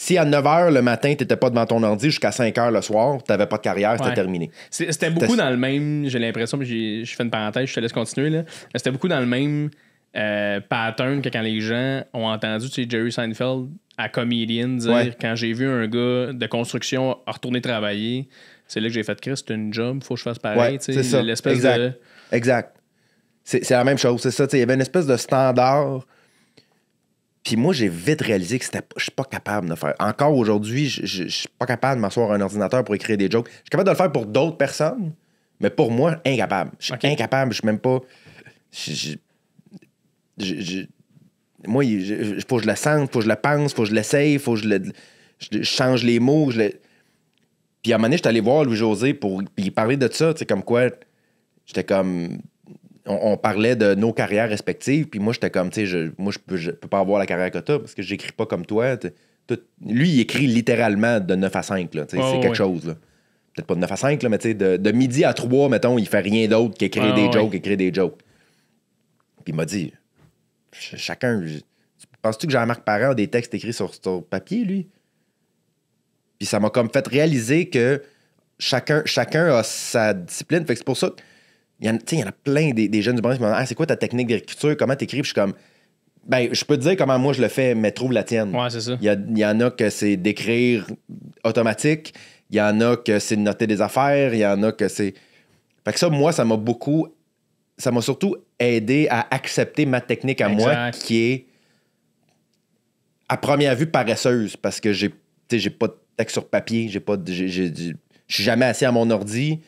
si à 9 h le matin, tu n'étais pas devant ton ordi jusqu'à 5 h le soir, tu n'avais pas de carrière, c'était terminé. C'était beaucoup dans le même, j'ai l'impression, je fais une parenthèse, je te laisse continuer. C'était beaucoup dans le même euh, pattern que quand les gens ont entendu Jerry Seinfeld à Comedian dire quand j'ai vu un gars de construction retourner travailler, c'est là que j'ai fait Christ, c'est une job, faut que je fasse pareil. c'est ça. Exact. Exact. C'est la même chose, c'est ça. Il y avait une espèce de standard puis moi, j'ai vite réalisé que je suis pas capable de faire. Encore aujourd'hui, je suis pas capable de m'asseoir à un ordinateur pour écrire des jokes. Je suis capable de le faire pour d'autres personnes, mais pour moi, incapable. Je suis incapable. Je suis même pas. moi, il faut que je le sente, faut que je le pense, faut que je l'essaye, faut que je, change les mots. Puis à un moment donné, j'étais allé voir Louis-José pour puis il parlait de ça, tu comme quoi. J'étais comme on, parlait de nos carrières respectives, puis moi, j'étais comme, tu sais, je, moi, je peux, peux pas avoir la carrière que t'as parce que j'écris pas comme toi. lui, il écrit littéralement de 9 à 5, c'est quelque chose, peut-être pas de 9 à 5, là, mais de, de, midi à 3, mettons, il fait rien d'autre qu'écrire des jokes, écrire des jokes. Puis il m'a dit, chacun, penses-tu que Jean-Marc Parent a des textes écrits sur, sur papier, lui? Puis ça m'a comme fait réaliser que chacun, chacun a sa discipline. Fait que c'est pour ça que il y en, a plein des, jeunes du Bronx qui me demandent ah, c'est quoi ta technique d'écriture? comment tu écris? » je comme ben, je peux te dire comment moi je le fais, mais trouve la tienne. Ouais, c'est ça. Il y, en a que c'est d'écrire automatique, il y en a que c'est de noter des affaires, il y en a que c'est. Fait que ça, moi, ça m'a beaucoup. Ça m'a surtout aidé à accepter ma technique à moi qui est à première vue paresseuse parce que j'ai j'ai pas de texte sur papier, j'ai pas suis jamais assis à mon ordi,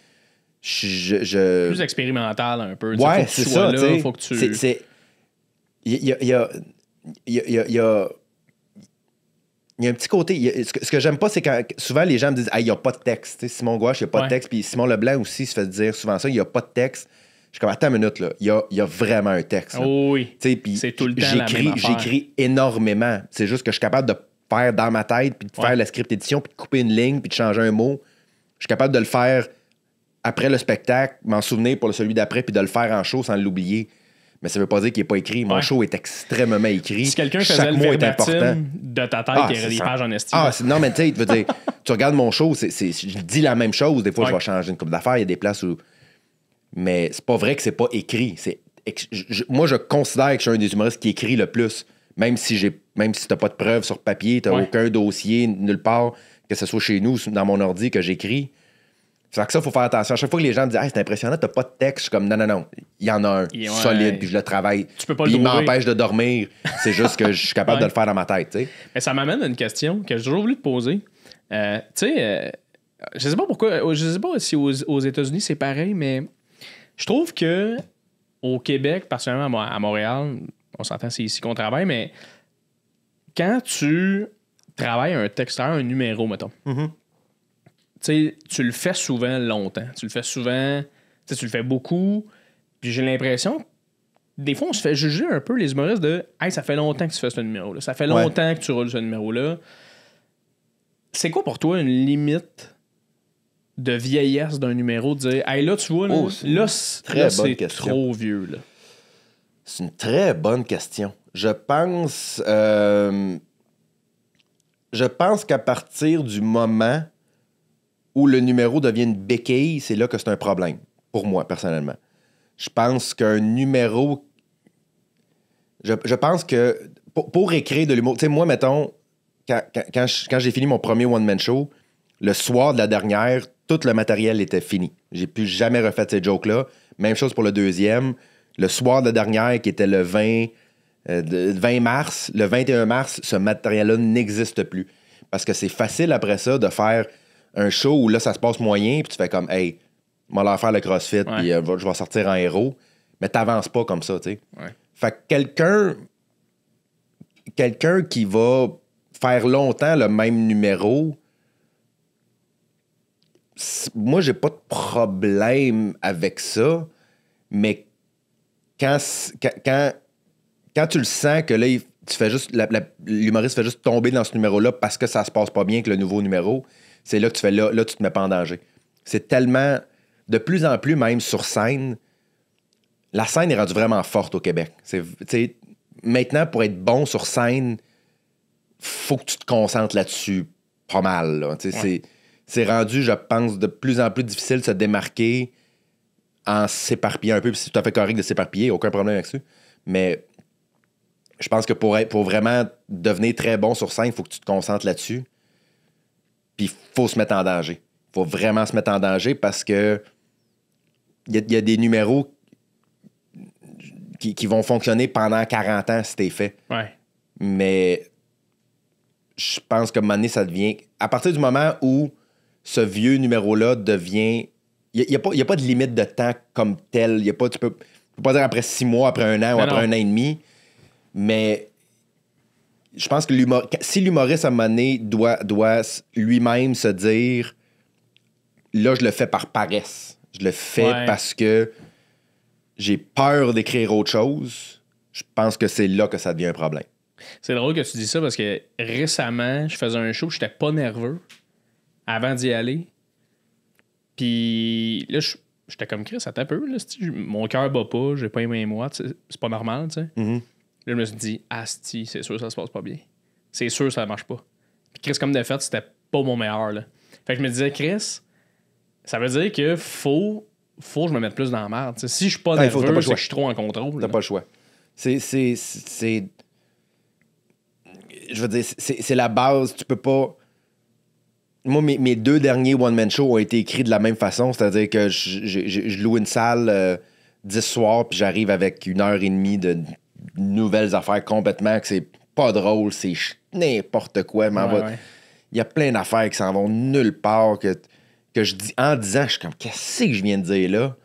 je, je... Plus expérimental un peu. Ouais, c'est ça. tu... Il y a... y y un petit côté. ce, que, j'aime pas, c'est quand souvent les gens me disent il n'y a pas de texte. Simon Gouache, il n'y a pas de texte. Puis Simon Leblanc aussi se fait dire souvent ça il n'y a pas de texte. Je suis comme Attends une minute, là. Il y a, vraiment un texte. Oh oui. c'est tout le temps. J'écris, j'écris énormément. C'est juste que je suis capable de faire dans ma tête, puis de faire la script édition, puis de couper une ligne, puis de changer un mot. Je suis capable de le faire après le spectacle, m'en souvenir pour celui d'après, puis de le faire en show sans l'oublier. Mais ça veut pas dire qu'il n'est pas écrit. Mon show est extrêmement écrit. Si quelqu'un faisait le mot est important. de ta tête, ah, il pages en estime. Ah, non, mais tu sais, tu veux dire, *laughs* tu regardes mon show, je dis la même chose. Des fois, je vais changer une coupe d'affaires. Il y a des places où. Mais c'est pas vrai que c'est pas écrit. C'est, moi, je considère que je suis un des humoristes qui écrit le plus. Même si j'ai même si t'as pas de preuves sur papier, tu n'as aucun dossier nulle part, que ce soit chez nous dans mon ordi que j'écris, c'est fait que ça, il faut faire attention. À chaque fois que les gens me disent ah c'est impressionnant, t'as pas de texte, je suis comme non, non, non. Il y en a un solide, puis je le travaille. Tu peux pas il m'empêche de dormir. C'est juste que je suis capable *laughs* de le faire dans ma tête. Mais ça m'amène à une question que j'ai toujours voulu te poser. Euh, tu sais, euh, je sais pas pourquoi, euh, je sais pas si aux, États-Unis c'est pareil, mais je trouve que au Québec, particulièrement à Montréal, on s'entend, c'est ici qu'on travaille, mais quand tu travailles un texteur, un numéro, mettons, mm-hmm tu le fais souvent longtemps. Tu le fais souvent, tu le fais beaucoup. Puis j'ai l'impression des fois, on se fait juger un peu les humoristes de Hey, ça fait longtemps que tu fais ce numéro-là. Ça fait longtemps que tu roules ce numéro-là. C'est quoi pour toi une limite de vieillesse d'un numéro de dire Hey, là, tu vois, là, oh, c'est trop vieux. C'est une très bonne question. Je pense. Euh, je pense qu'à partir du moment où le numéro devient une béquille, c'est là que c'est un problème, pour moi, personnellement. Je pense qu'un numéro. Je, pense que pour, écrire de l'humour, tu sais, moi, mettons, quand, j'ai fini mon premier one-man show, le soir de la dernière, tout le matériel était fini. J'ai plus jamais refait ces jokes-là. Même chose pour le deuxième. Le soir de la dernière, qui était le 20, 20 euh, mars, le 21 mars, ce matériel-là n'existe plus. Parce que c'est facile après ça de faire un show où là, ça se passe moyen, puis tu fais comme, hey, on va faire le crossfit, puis euh, je vais sortir en héros. Mais t'avances pas comme ça, tu sais. Fait que quelqu'un quelqu'un qui va faire longtemps le même numéro, moi, j'ai pas de problème avec ça, mais quand, quand, quand tu le sens que là, tu fais juste, l'humoriste fait juste tomber dans ce numéro-là parce que ça se passe pas bien que le nouveau numéro, c'est là que tu fais là, là, tu te mets pas en danger. C'est tellement, de plus en plus, même sur scène, la scène est rendue vraiment forte au Québec. C'est, maintenant, pour être bon sur scène, faut que tu te concentres là-dessus pas mal. C'est, rendu, je pense, de plus en plus difficile de se démarquer en s'éparpiller un peu. C'est tout à fait correct de s'éparpiller, aucun problème avec ça. Mais je pense que pour, être, pour vraiment devenir très bon sur scène, il faut que tu te concentres là-dessus il faut se mettre en danger. Il faut vraiment se mettre en danger parce que il y, a des numéros qui, vont fonctionner pendant 40 ans si t'es fait. Mais je pense que un ça devient. À partir du moment où ce vieux numéro-là devient. Il n'y a, pas de limite de temps comme tel. Y a pas, tu peux, pas dire après six mois, après un an ou ben après un an et demi. Mais je pense que si l'humoriste à un moment doit, doit lui-même se dire là, je le fais par paresse. Je le fais parce que j'ai peur d'écrire autre chose. Je pense que c'est là que ça devient un problème. C'est drôle que tu dis ça parce que récemment, je faisais un show, j'étais pas nerveux avant d'y aller. Puis là, j'étais comme Chris, ça tape peu. mon cœur bat pas, j'ai pas aimé moi. C'est pas normal, tu sais. Mm-hmm. Là, je me suis dit, Asti, c'est sûr, ça se passe pas bien. C'est sûr, ça marche pas. Puis Chris, comme de fait, c'était pas mon meilleur. Fait que je me disais, Chris, ça veut dire que faut, faut que je me mette plus dans la merde. si je suis pas nerveux, je suis trop en contrôle. T'as pas le choix. C'est. c'est, Je veux dire, c'est, la base. Tu peux pas. Moi, mes, deux derniers one-man Show ont été écrits de la même façon. C'est-à-dire que je, loue une salle. 10 euh, soirs, puis j'arrive avec une heure et demie de nouvelles affaires complètement que c'est pas drôle, c'est n'importe quoi. Il y a plein d'affaires qui s'en vont nulle part que, que je dis en disant, je suis comme, qu'est-ce que je viens de dire là?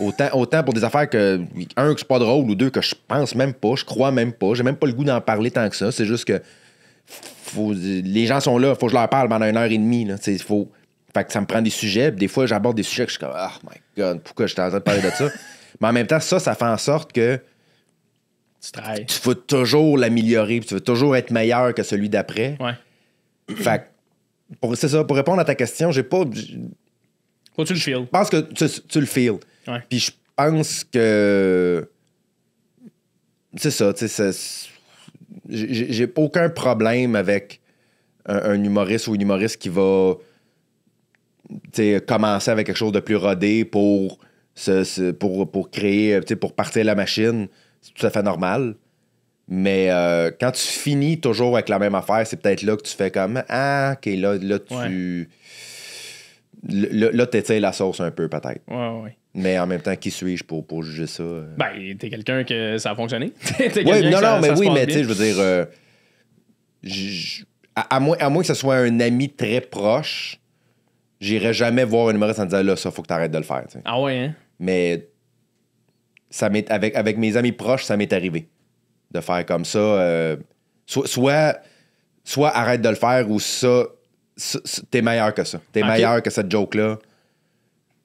Autant, autant pour des affaires que, un, que c'est pas drôle, ou deux, que je pense même pas, je crois même pas, j'ai même pas le goût d'en parler tant que ça. C'est juste que les gens sont là, faut que je leur parle pendant une heure et demie. Là, faut, fait que ça me prend des sujets, des fois, j'aborde des sujets que je suis comme, oh my god, pourquoi j'étais en train de parler de ça? Mais en même temps, ça, ça fait en sorte que tu travailles. toujours l'améliorer, tu veux toujours être meilleur que celui d'après. Fait pour, c'est ça, pour répondre à ta question, j'ai pas. tu le feel Je pense que tu, le feel Puis je pense que. C'est ça, tu sais, j'ai, j'ai aucun problème avec un, humoriste ou une humoriste qui va commencer avec quelque chose de plus rodé pour, pour, pour créer, pour partir la machine c'est tout à fait normal. Mais euh, quand tu finis toujours avec la même affaire, c'est peut-être là que tu fais comme Ah, ok, là, là tu. Là, tu la sauce un peu, peut-être. Ouais, ouais. Mais en même temps, qui suis-je pour, juger ça? Ben, t'es quelqu'un que ça a fonctionné. *laughs* non, non, mais oui, mais tu sais, je veux dire, euh, à, moins, à moins que ce soit un ami très proche, j'irai jamais voir un humoriste en disant là, ça, faut que t'arrêtes de le faire. Ah ouais, hein? Mais avec, avec mes amis proches, ça m'est arrivé de faire comme ça. Euh, soit, soit arrête de le faire ou ça, t'es meilleur que ça. T'es meilleur que cette joke-là.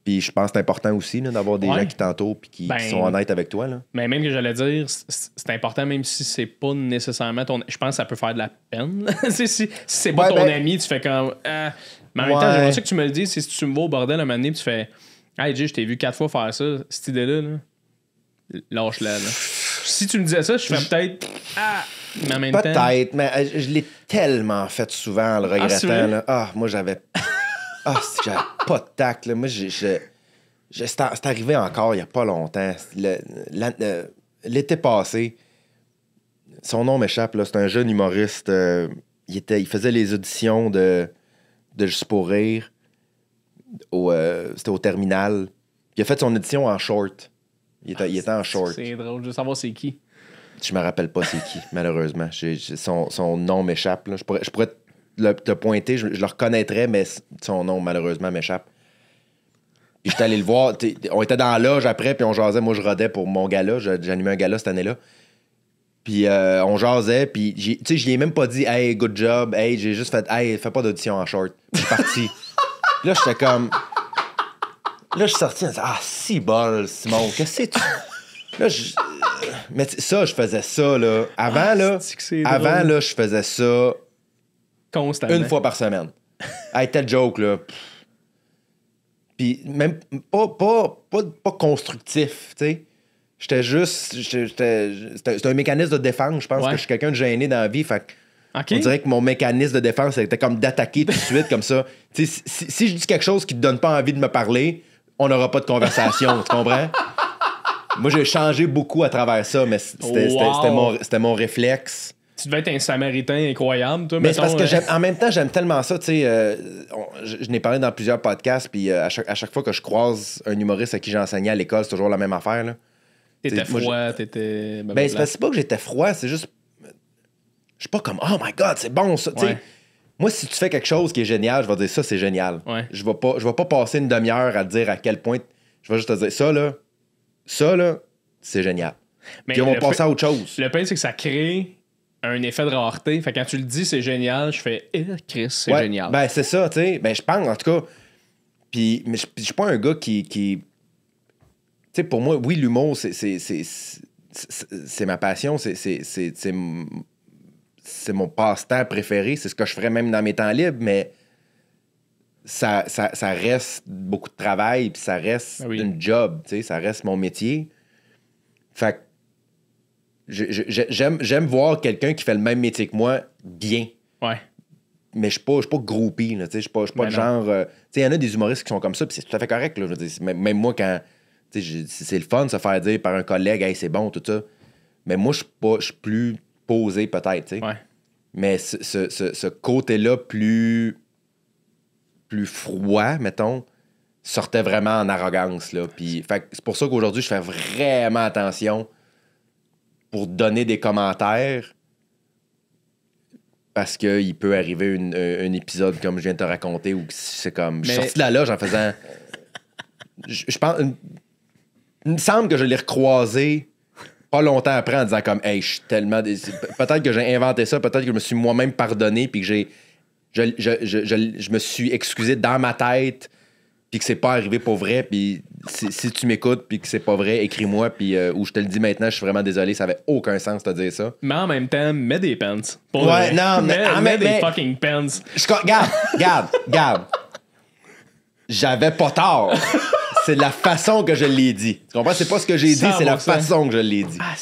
Puis je pense que c'est important aussi d'avoir des gens qui t'entourent et qui, ben, sont honnêtes avec toi. Là. Mais même que j'allais dire, c'est, important, même si c'est pas nécessairement ton. Je pense que ça peut faire de la peine. *laughs* si, c'est pas ton ben ami, tu fais comme. Ah, mais en même temps, j'aimerais que tu me le dis Si tu me vois au bordel un moment donné, tu fais. Hey, Jay, je t'ai vu quatre fois faire ça, cette idée-là. là lâche-la. Si tu me disais ça, je ferais peut-être. Ah! Mais peut-être, mais euh, je l'ai tellement fait souvent en le regrettant. Ah, ah moi, j'avais. *laughs* ah, j'avais pas de tact. Moi, j'ai. C'est arrivé encore il n'y a pas longtemps. L'été passé, son nom m'échappe, c'est un jeune humoriste. Euh, il, était, il faisait les auditions de, de Juste pour rire. Euh, c'était au terminal. Il a fait son édition en short. Il était, il était en ah, short. C'est drôle, je veux savoir c'est qui. Je me rappelle pas c'est qui, *laughs* malheureusement. son, son, nom m'échappe. Je pourrais, je pourrais te, le, pointer, je, le reconnaîtrais, mais son nom, malheureusement, m'échappe. Puis j'étais allé le voir. On était dans la loge après, puis on jasait. Moi, je rodais pour mon gala. J'animais un gala cette année-là. Puis euh, on jasait, puis tu sais, je lui ai même pas dit « Hey, good job », hey, j'ai juste fait « Hey, fais pas d'audition en short ». Je suis parti. *laughs* là, j'étais comme là, je suis sorti, ah, si bol, Simon, qu'est-ce que tu. Là, je... Euh, mais ça, je faisais ça, là. Avant, ah, là, avant, là, je faisais ça. Constamment. Une fois par semaine. hey, telle joke, là. Puis même pas, pas, constructif, tu sais. J'étais juste. C'était un mécanisme de défense, je pense, que je suis quelqu'un de gêné dans la vie. Fait on dirait que mon mécanisme de défense c'était comme d'attaquer tout de suite, comme ça. *laughs* Si, si, je dis quelque chose qui te donne pas envie de me parler, on n'aura pas de conversation, tu comprends? Moi, j'ai changé beaucoup à travers ça, mais c'était mon, mon, réflexe. Tu devais être un samaritain incroyable, toi, Mais parce que hein. en même temps, j'aime tellement ça, tu sais. Euh, je, n'ai parlé dans plusieurs podcasts, puis euh, à, chaque, fois que je croise un humoriste à qui j'enseignais à l'école, c'est toujours la même affaire, là. T'étais froid, t'étais. Ben, c'est pas que j'étais froid, c'est juste. Je suis pas comme, oh my god, c'est bon ça, tu sais. Moi, si tu fais quelque chose qui est génial, je vais dire ça, c'est génial. Je vais pas, vais pas passer une demi-heure à te dire à quel point. Je vais juste te dire ça là, ça là, c'est génial. Mais Puis on va passer à autre chose. Le pain, c'est que ça crée un effet de rareté. Fait quand tu le dis, c'est génial, je fais eh, Chris, c'est génial. Ben c'est ça, tu sais. Ben je pense en tout cas. Puis mais je, ne suis pas un gars qui, qui... Tu sais, pour moi, oui, l'humour, c'est ma passion, c'est c'est mon passe-temps préféré, c'est ce que je ferais même dans mes temps libres, mais ça, ça, reste beaucoup de travail, puis ça reste ah une job, ça reste mon métier. Fait que j'aime voir quelqu'un qui fait le même métier que moi bien. Ouais. Mais je ne suis pas, pas je ne suis pas, pas genre... Euh, il y en a des humoristes qui sont comme ça, puis c'est tout à fait correct. Là, même moi, quand... C'est le fun de se faire dire par un collègue, hey, c'est bon, tout ça. Mais moi, je suis plus peut-être. Mais ce, côté-là plus, plus froid, mettons, sortait vraiment en arrogance. Là. Puis, c'est pour ça qu'aujourd'hui, je fais vraiment attention pour donner des commentaires parce qu'il peut arriver euh, un épisode comme je viens de te raconter où c'est comme. Je suis sorti de la loge en faisant. je, pense. Il me semble que je l'ai recroisé pas longtemps après en disant comme hey je suis tellement peut-être que j'ai inventé ça peut-être que je me suis moi-même pardonné puis que j'ai je, me suis excusé dans ma tête puis que c'est pas arrivé pour vrai puis si, tu m'écoutes puis que c'est pas vrai écris-moi puis où euh, ou je te le dis maintenant je suis vraiment désolé ça avait aucun sens de te dire ça mais en même temps mets des pants ouais non mais, mets, des fucking pants je, garde garde garde j'avais pas tort *laughs* c'est la façon que je l'ai dit. Tu comprends? C'est pas ce que j'ai dit, c'est la façon que je l'ai dit. Ah,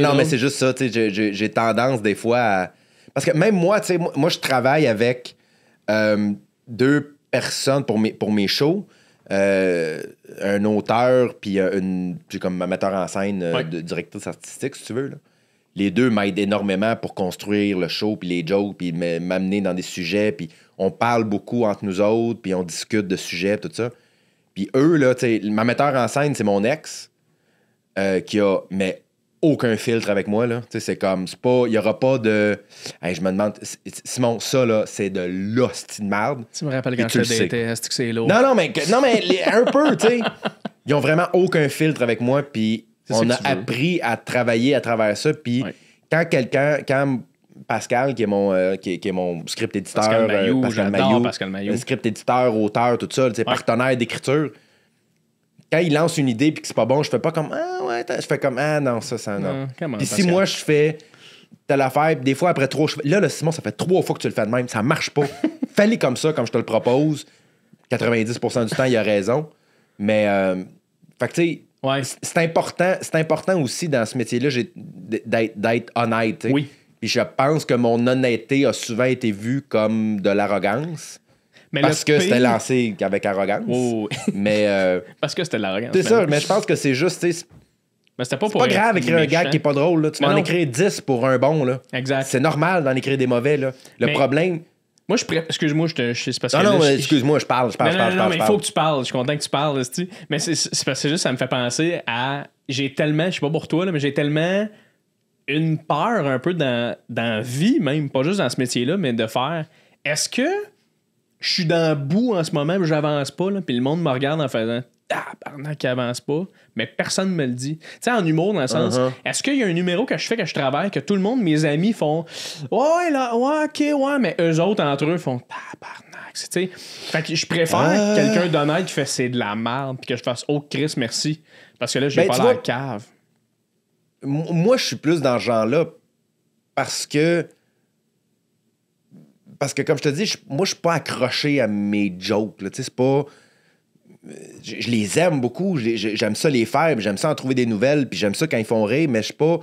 non, non, mais c'est juste ça. J'ai tendance des fois à. Parce que même moi, moi, je travaille avec euh, deux personnes pour mes, pour mes shows. Euh, un auteur, puis euh, une, comme un metteur en scène, directeur directrice artistique, si tu veux. Les deux m'aident énormément pour construire le show, puis les jokes, puis m'amener dans des sujets, puis on parle beaucoup entre nous autres, puis on discute de sujets, tout ça. Puis eux, là, tu sais, ma metteur en scène, c'est mon ex, euh, qui a, mais aucun filtre avec moi, là. Tu sais, c'est comme, c'est pas, il y aura pas de. je me demande, Simon, ça, là, c'est de l'hostie de merde. Tu me rappelles quand je des est-ce que c'est lourd? Non, non, mais, non, mais un peu, tu sais. *laughs* Ils ont vraiment aucun filtre avec moi, puis on a appris à travailler à travers ça, puis. Quand quelqu'un, quand Pascal, qui est mon, euh, qui, est, mon script éditeur. Pascal euh, Maillot, Pascal, Maillot, euh, Script éditeur, auteur, tout ça, partenaire d'écriture. Quand il lance une idée puis que c'est pas bon, je fais pas comme Ah ouais, je fais comme Ah non, ça, ça, non. puis si moi je fais t'as l'affaire, des fois après trois, là, le Simon, ça fait trois fois que tu le fais de même, ça marche pas. *laughs* Fallait comme ça, comme je te le propose. 90% du temps, il a raison. Mais, fait que tu sais, c'est important, aussi dans ce métier-là d'être honnête. Oui. Puis je pense que mon honnêteté a souvent été vue comme de l'arrogance. parce que c'était lancé avec arrogance. Oh, *laughs* mais euh, parce que c'était l'arrogance. C'est ça, mais je pense que c'est juste. Mais c'était pas pour. pas grave d'écrire un gag qui est pas drôle. Tu peux en écrire 10 pour un bon. Là. Exact. C'est normal d'en écrire des mauvais. Le problème. Moi, je pré... Excuse-moi, je te. non, non, excuse-moi, je parle, je parle, je parle. Non, mais il faut que tu parles. Je suis content que tu parles. Mais c'est parce que juste, ça me fait penser à. J'ai tellement. Je sais pas pour toi, mais j'ai tellement une peur un peu dans, vie, même, pas juste dans ce métier-là, mais de faire est-ce que je suis dans le bout en ce moment, je j'avance pas, là, puis le monde me regarde en faisant ah, pendant pas, mais personne ne me le dit. Tu sais, en humour, dans le sens, uh-huh. est-ce qu'il y a un numéro que je fais, que je travaille, que tout le monde, mes amis font Ouais, là, ouais, ok, ouais, mais eux autres, entre eux, font Tabarnak, tu sais. Fait que je préfère quelqu'un d'honnête qui fait c'est de la merde, puis que je fasse Oh, Chris, merci. Parce que là, j'ai ben, pas la cave moi, je suis plus dans ce genre-là parce que. Parce que, comme je te dis, moi, je suis pas accroché à mes jokes. Tu sais, c'est pas. Euh, je, les aime beaucoup. J'aime ça les faire, j'aime ça en trouver des nouvelles, puis j'aime ça quand ils font rire, mais je suis pas.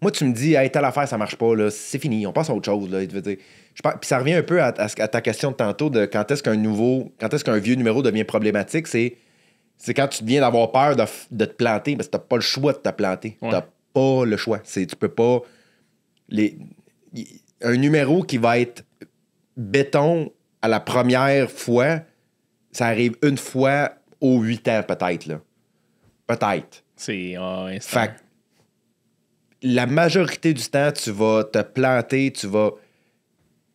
Moi, tu me dis, hey, telle affaire, ça marche pas, là, c'est fini, on passe à autre chose. je Puis ça revient un peu à, ta question de tantôt de quand est-ce qu'un nouveau, quand est-ce qu'un vieux numéro devient problématique, c'est c'est quand tu viens d'avoir peur de, te planter, parce que t'as pas le choix de te planter pas le choix. C'est, tu peux pas. Les, un numéro qui va être béton à la première fois, ça arrive une fois aux huit ans, peut-être. Là. Peut-être. C'est ah, fait, la majorité du temps, tu vas te planter, tu vas.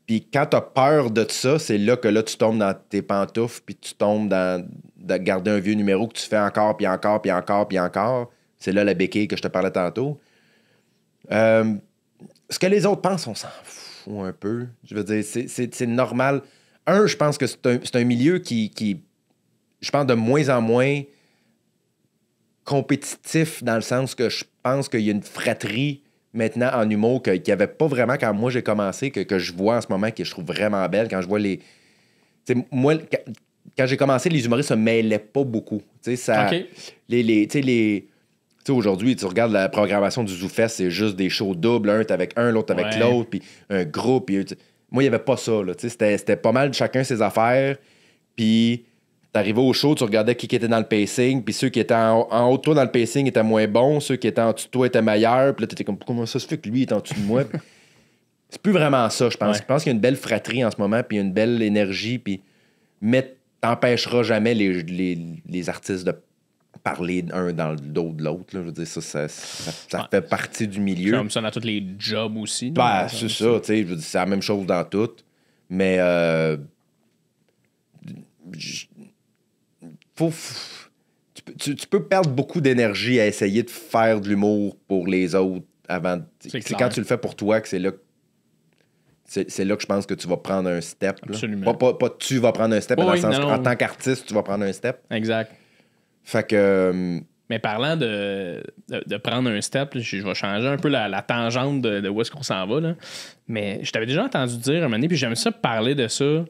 Puis quand t'as peur de ça, c'est là que là, tu tombes dans tes pantoufles, puis tu tombes dans de garder un vieux numéro que tu fais encore, puis encore, puis encore, puis encore. C'est là la béquille que je te parlais tantôt. Euh, ce que les autres pensent, on s'en fout un peu. Je veux dire, c'est normal. Un, je pense que c'est un, milieu qui, je pense, de moins en moins compétitif dans le sens que je pense qu'il y a une fratrie maintenant en humour qu'il n'y avait pas vraiment quand moi j'ai commencé, que, je vois en ce moment, que je trouve vraiment belle. Quand je vois les. sais, moi, quand, j'ai commencé, les humoristes se mêlaient pas beaucoup. sais, ça, les, les, les, aujourd'hui, tu regardes la programmation du ZooFest, c'est juste des shows doubles, un avec un, l'autre avec l'autre, puis un groupe. moi, il n'y avait pas ça. C'était pas mal chacun ses affaires. Puis, t'arrivais au show, tu regardais qui était dans le pacing, puis ceux qui étaient en, haut de toi dans le pacing étaient moins bons, ceux qui étaient en dessous de toi étaient meilleurs. Puis là, t'étais comme, comment ça se fait que lui est en dessous de moi? *laughs* c'est plus vraiment ça, je pense. Je pense qu'il y a une belle fratrie en ce moment, puis une belle énergie, puis mais t'empêchera jamais les, les, les artistes de parler d'un dans le dos de l'autre. Je veux dire, ça, fait partie du milieu. Comme ça dans tous les jobs aussi. Ben, c'est ça, tu sais. Je veux dire, c'est la même chose dans tout. Mais. Euh, tu, peux perdre beaucoup d'énergie à essayer de faire de l'humour pour les autres avant. C'est quand tu le fais pour toi que c'est là que c'est là que je pense que tu vas prendre un step. Pas, tu vas prendre un step, dans en tant qu'artiste, tu vas prendre un step. Exact. Fait que. Euh, Mais parlant de, de, prendre un step, je, vais changer un peu la, tangente de, où est-ce qu'on s'en va. Mais je t'avais déjà entendu dire un moment puis j'aime ça parler de ça.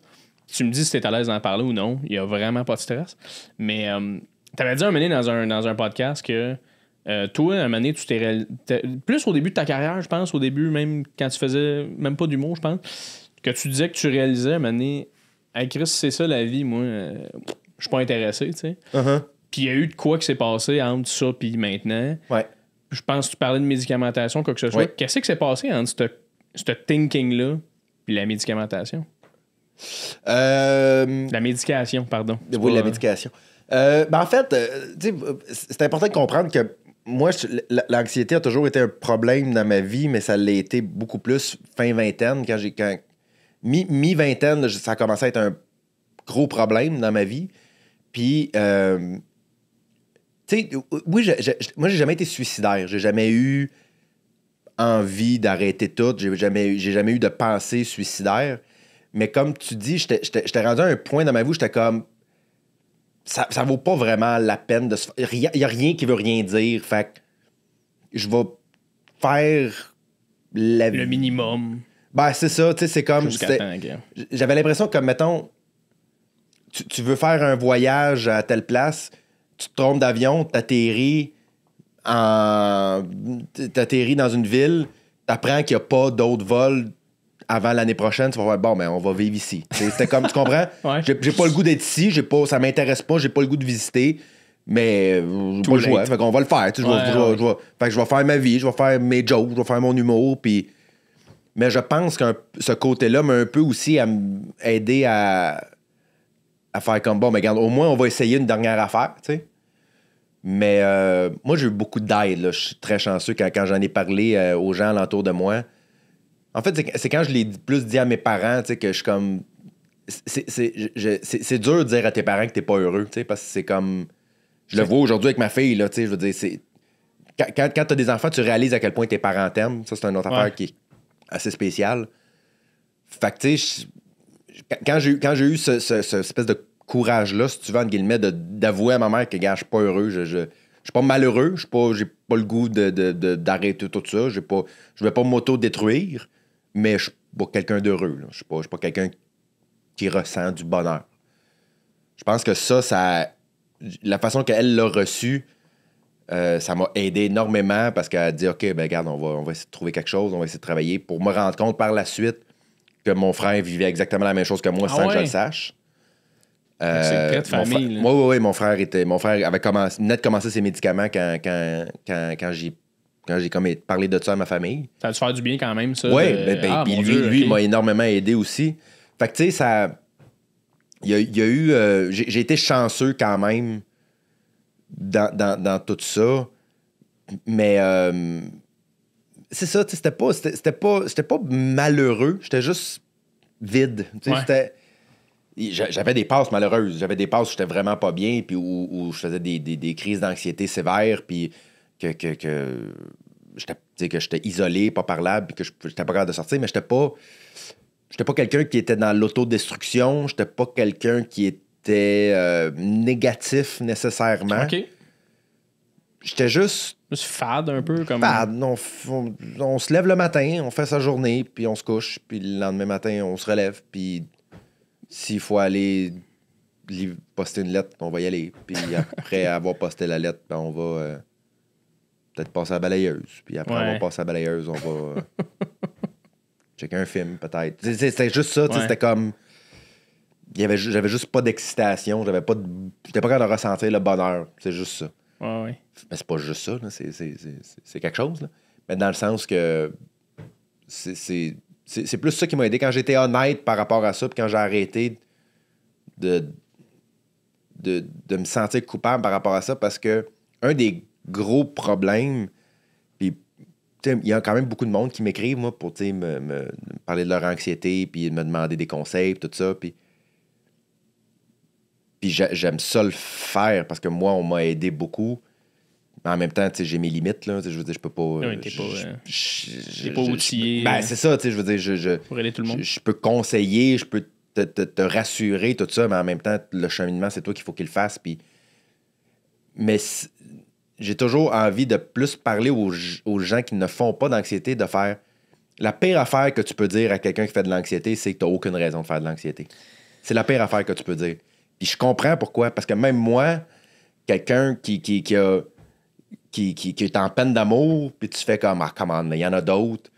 Tu me dis si t'es à l'aise d'en parler ou non. Il n'y a vraiment pas de stress. Mais euh, t'avais dit un moment dans un, dans un podcast que euh, toi, un moment tu t'es, Plus au début de ta carrière, je pense, au début, même quand tu faisais même pas d'humour, je pense, que tu disais que tu réalisais à un moment hey Chris, c'est ça la vie, moi, euh, je suis pas intéressé, tu sais. Uh-huh. Puis il y a eu de quoi qui s'est passé entre ça puis maintenant. Ouais. Je pense que tu parlais de médicamentation, quoi que ce soit. Qu'est-ce qui s'est passé entre ce thinking-là puis la médicamentation? Euh, la médication, pardon. Oui, la euh, médication. Euh, ben, en fait, c'est important de comprendre que moi, l'anxiété a toujours été un problème dans ma vie, mais ça l'a été beaucoup plus fin vingtaine, quand j'ai. Quand... Mi-vingtaine, ça a commencé à être un gros problème dans ma vie. Puis, sais, oui, je, je, moi, j'ai jamais été suicidaire. J'ai jamais eu envie d'arrêter tout. J'ai jamais, jamais eu de pensée suicidaire. Mais comme tu dis, j'étais rendu à un point dans ma vie où j'étais comme. Ça, ça vaut pas vraiment la peine de se. Il n'y a rien qui veut rien dire. Fait je vais faire Le minimum. Ben, c'est ça, tu sais, c'est comme. J'avais l'impression que, mettons, tu, tu veux faire un voyage à telle place tu te trompes d'avion, t'atterris en... t'atterris dans une ville, t'apprends qu'il n'y a pas d'autres vols avant l'année prochaine, tu vas voir, bon, mais ben, on va vivre ici. C'était comme, tu comprends? *laughs* J'ai pas le goût d'être ici, j'ai pas, ça m'intéresse pas, j'ai pas le goût de visiter, mais euh, je vais Fait qu'on va le faire. je, vais faire ma vie, je vais faire mes jokes, je vais faire mon humour, puis. Mais je pense que ce côté-là m'a un peu aussi à aider à faire comme bon, mais regarde, au moins on va essayer une dernière affaire, tu sais. Mais euh, moi, j'ai eu beaucoup d'aide. Je suis très chanceux quand, j'en ai parlé euh, aux gens alentour de moi. En fait, c'est quand je l'ai plus dit à mes parents que je suis comme. C'est dur de dire à tes parents que t'es pas heureux, parce que c'est comme. Je le vois aujourd'hui avec ma fille, là, je veux dire, c'est. Quand, quand, t'as des enfants, tu réalises à quel point tes parents t'aiment. Ça, c'est une autre affaire qui est assez spéciale. Fait que, tu sais, quand j'ai eu ce, espèce de courage-là, si tu veux, guillemets, d'avouer à ma mère que, gars, je suis pas heureux, je, je, je, suis pas malheureux, je suis pas, j'ai pas le goût d'arrêter de, de, tout ça, j'ai pas, je vais pas m'auto-détruire, mais je suis pas quelqu'un d'heureux, je suis pas, quelqu'un qui ressent du bonheur. Je pense que ça, ça la façon qu'elle l'a reçu, euh, ça m'a aidé énormément parce qu'elle a dit OK, ben regarde, on va, on va essayer de trouver quelque chose, on va essayer de travailler pour me rendre compte par la suite mon frère vivait exactement la même chose que moi ah sans que je le sache. Moi, oui, oui, mon frère était. Mon frère avait commencé, net commencé ses médicaments quand, quand, j'ai quand j'ai parlé de ça à ma famille. Ça a dû faire du bien quand même, ça. Oui, ben, ben, ah, lui, m'a énormément aidé aussi. Fait que, tu sais, ça. Il y a, eu. Euh, j'ai été chanceux quand même dans, dans, tout ça. Mais, euh, c'est ça, c'était pas, c'était, pas, c'était pas malheureux, j'étais juste vide. J'avais des passes malheureuses, j'avais des passes où j'étais vraiment pas bien, puis où, je faisais des, crises d'anxiété sévères, puis que, que, que j'étais, que isolé, pas parlable, puis que j'étais pas capable de sortir, mais j'étais pas. J'étais pas quelqu'un qui était dans l'autodestruction, j'étais pas quelqu'un qui était euh, négatif nécessairement. J'étais juste. fade un peu comme. Fade. On, se lève le matin, on fait sa journée, puis on se couche, puis le lendemain matin, on se relève, puis s'il faut aller poster une lettre, on va y aller. Puis *laughs* après avoir posté la lettre, ben, on va euh, peut-être passer à la balayeuse. Puis après avoir passé à la balayeuse, on va euh, *laughs* checker un film, peut-être. C'était juste ça, c'était comme. J'avais juste pas d'excitation, j'avais pas J'étais pas capable de ressentir le bonheur. C'est juste ça. Mais c'est pas juste ça, c'est quelque chose. Mais dans le sens que c'est plus ça qui m'a aidé quand j'étais honnête par rapport à ça, puis quand j'ai arrêté de, de, me sentir coupable par rapport à ça, parce que un des gros problèmes, puis il y a quand même beaucoup de monde qui m'écrivent, moi, pour me, parler de leur anxiété, puis me demander des conseils, tout ça, puis j'aime ça le faire parce que moi, on m'a aidé beaucoup. Mais en même temps, j'ai mes limites. Là, je veux dire, je peux pas. Oui, pas, pas, outillé. c'est ça, je veux dire. Je, Je, peux conseiller, je peux te, rassurer, tout ça, mais en même temps, le cheminement, c'est toi qu'il faut qu'il fasse. Puis... Mais j'ai toujours envie de plus parler aux, gens qui ne font pas d'anxiété, de faire. La pire affaire que tu peux dire à quelqu'un qui fait de l'anxiété, c'est que tu n'as aucune raison de faire de l'anxiété. C'est la pire affaire que tu peux dire. Puis je comprends pourquoi. Parce que même moi, quelqu'un qui, qui, qui, a, qui, est en peine d'amour, puis tu fais comme, ah, mais il y en a d'autres.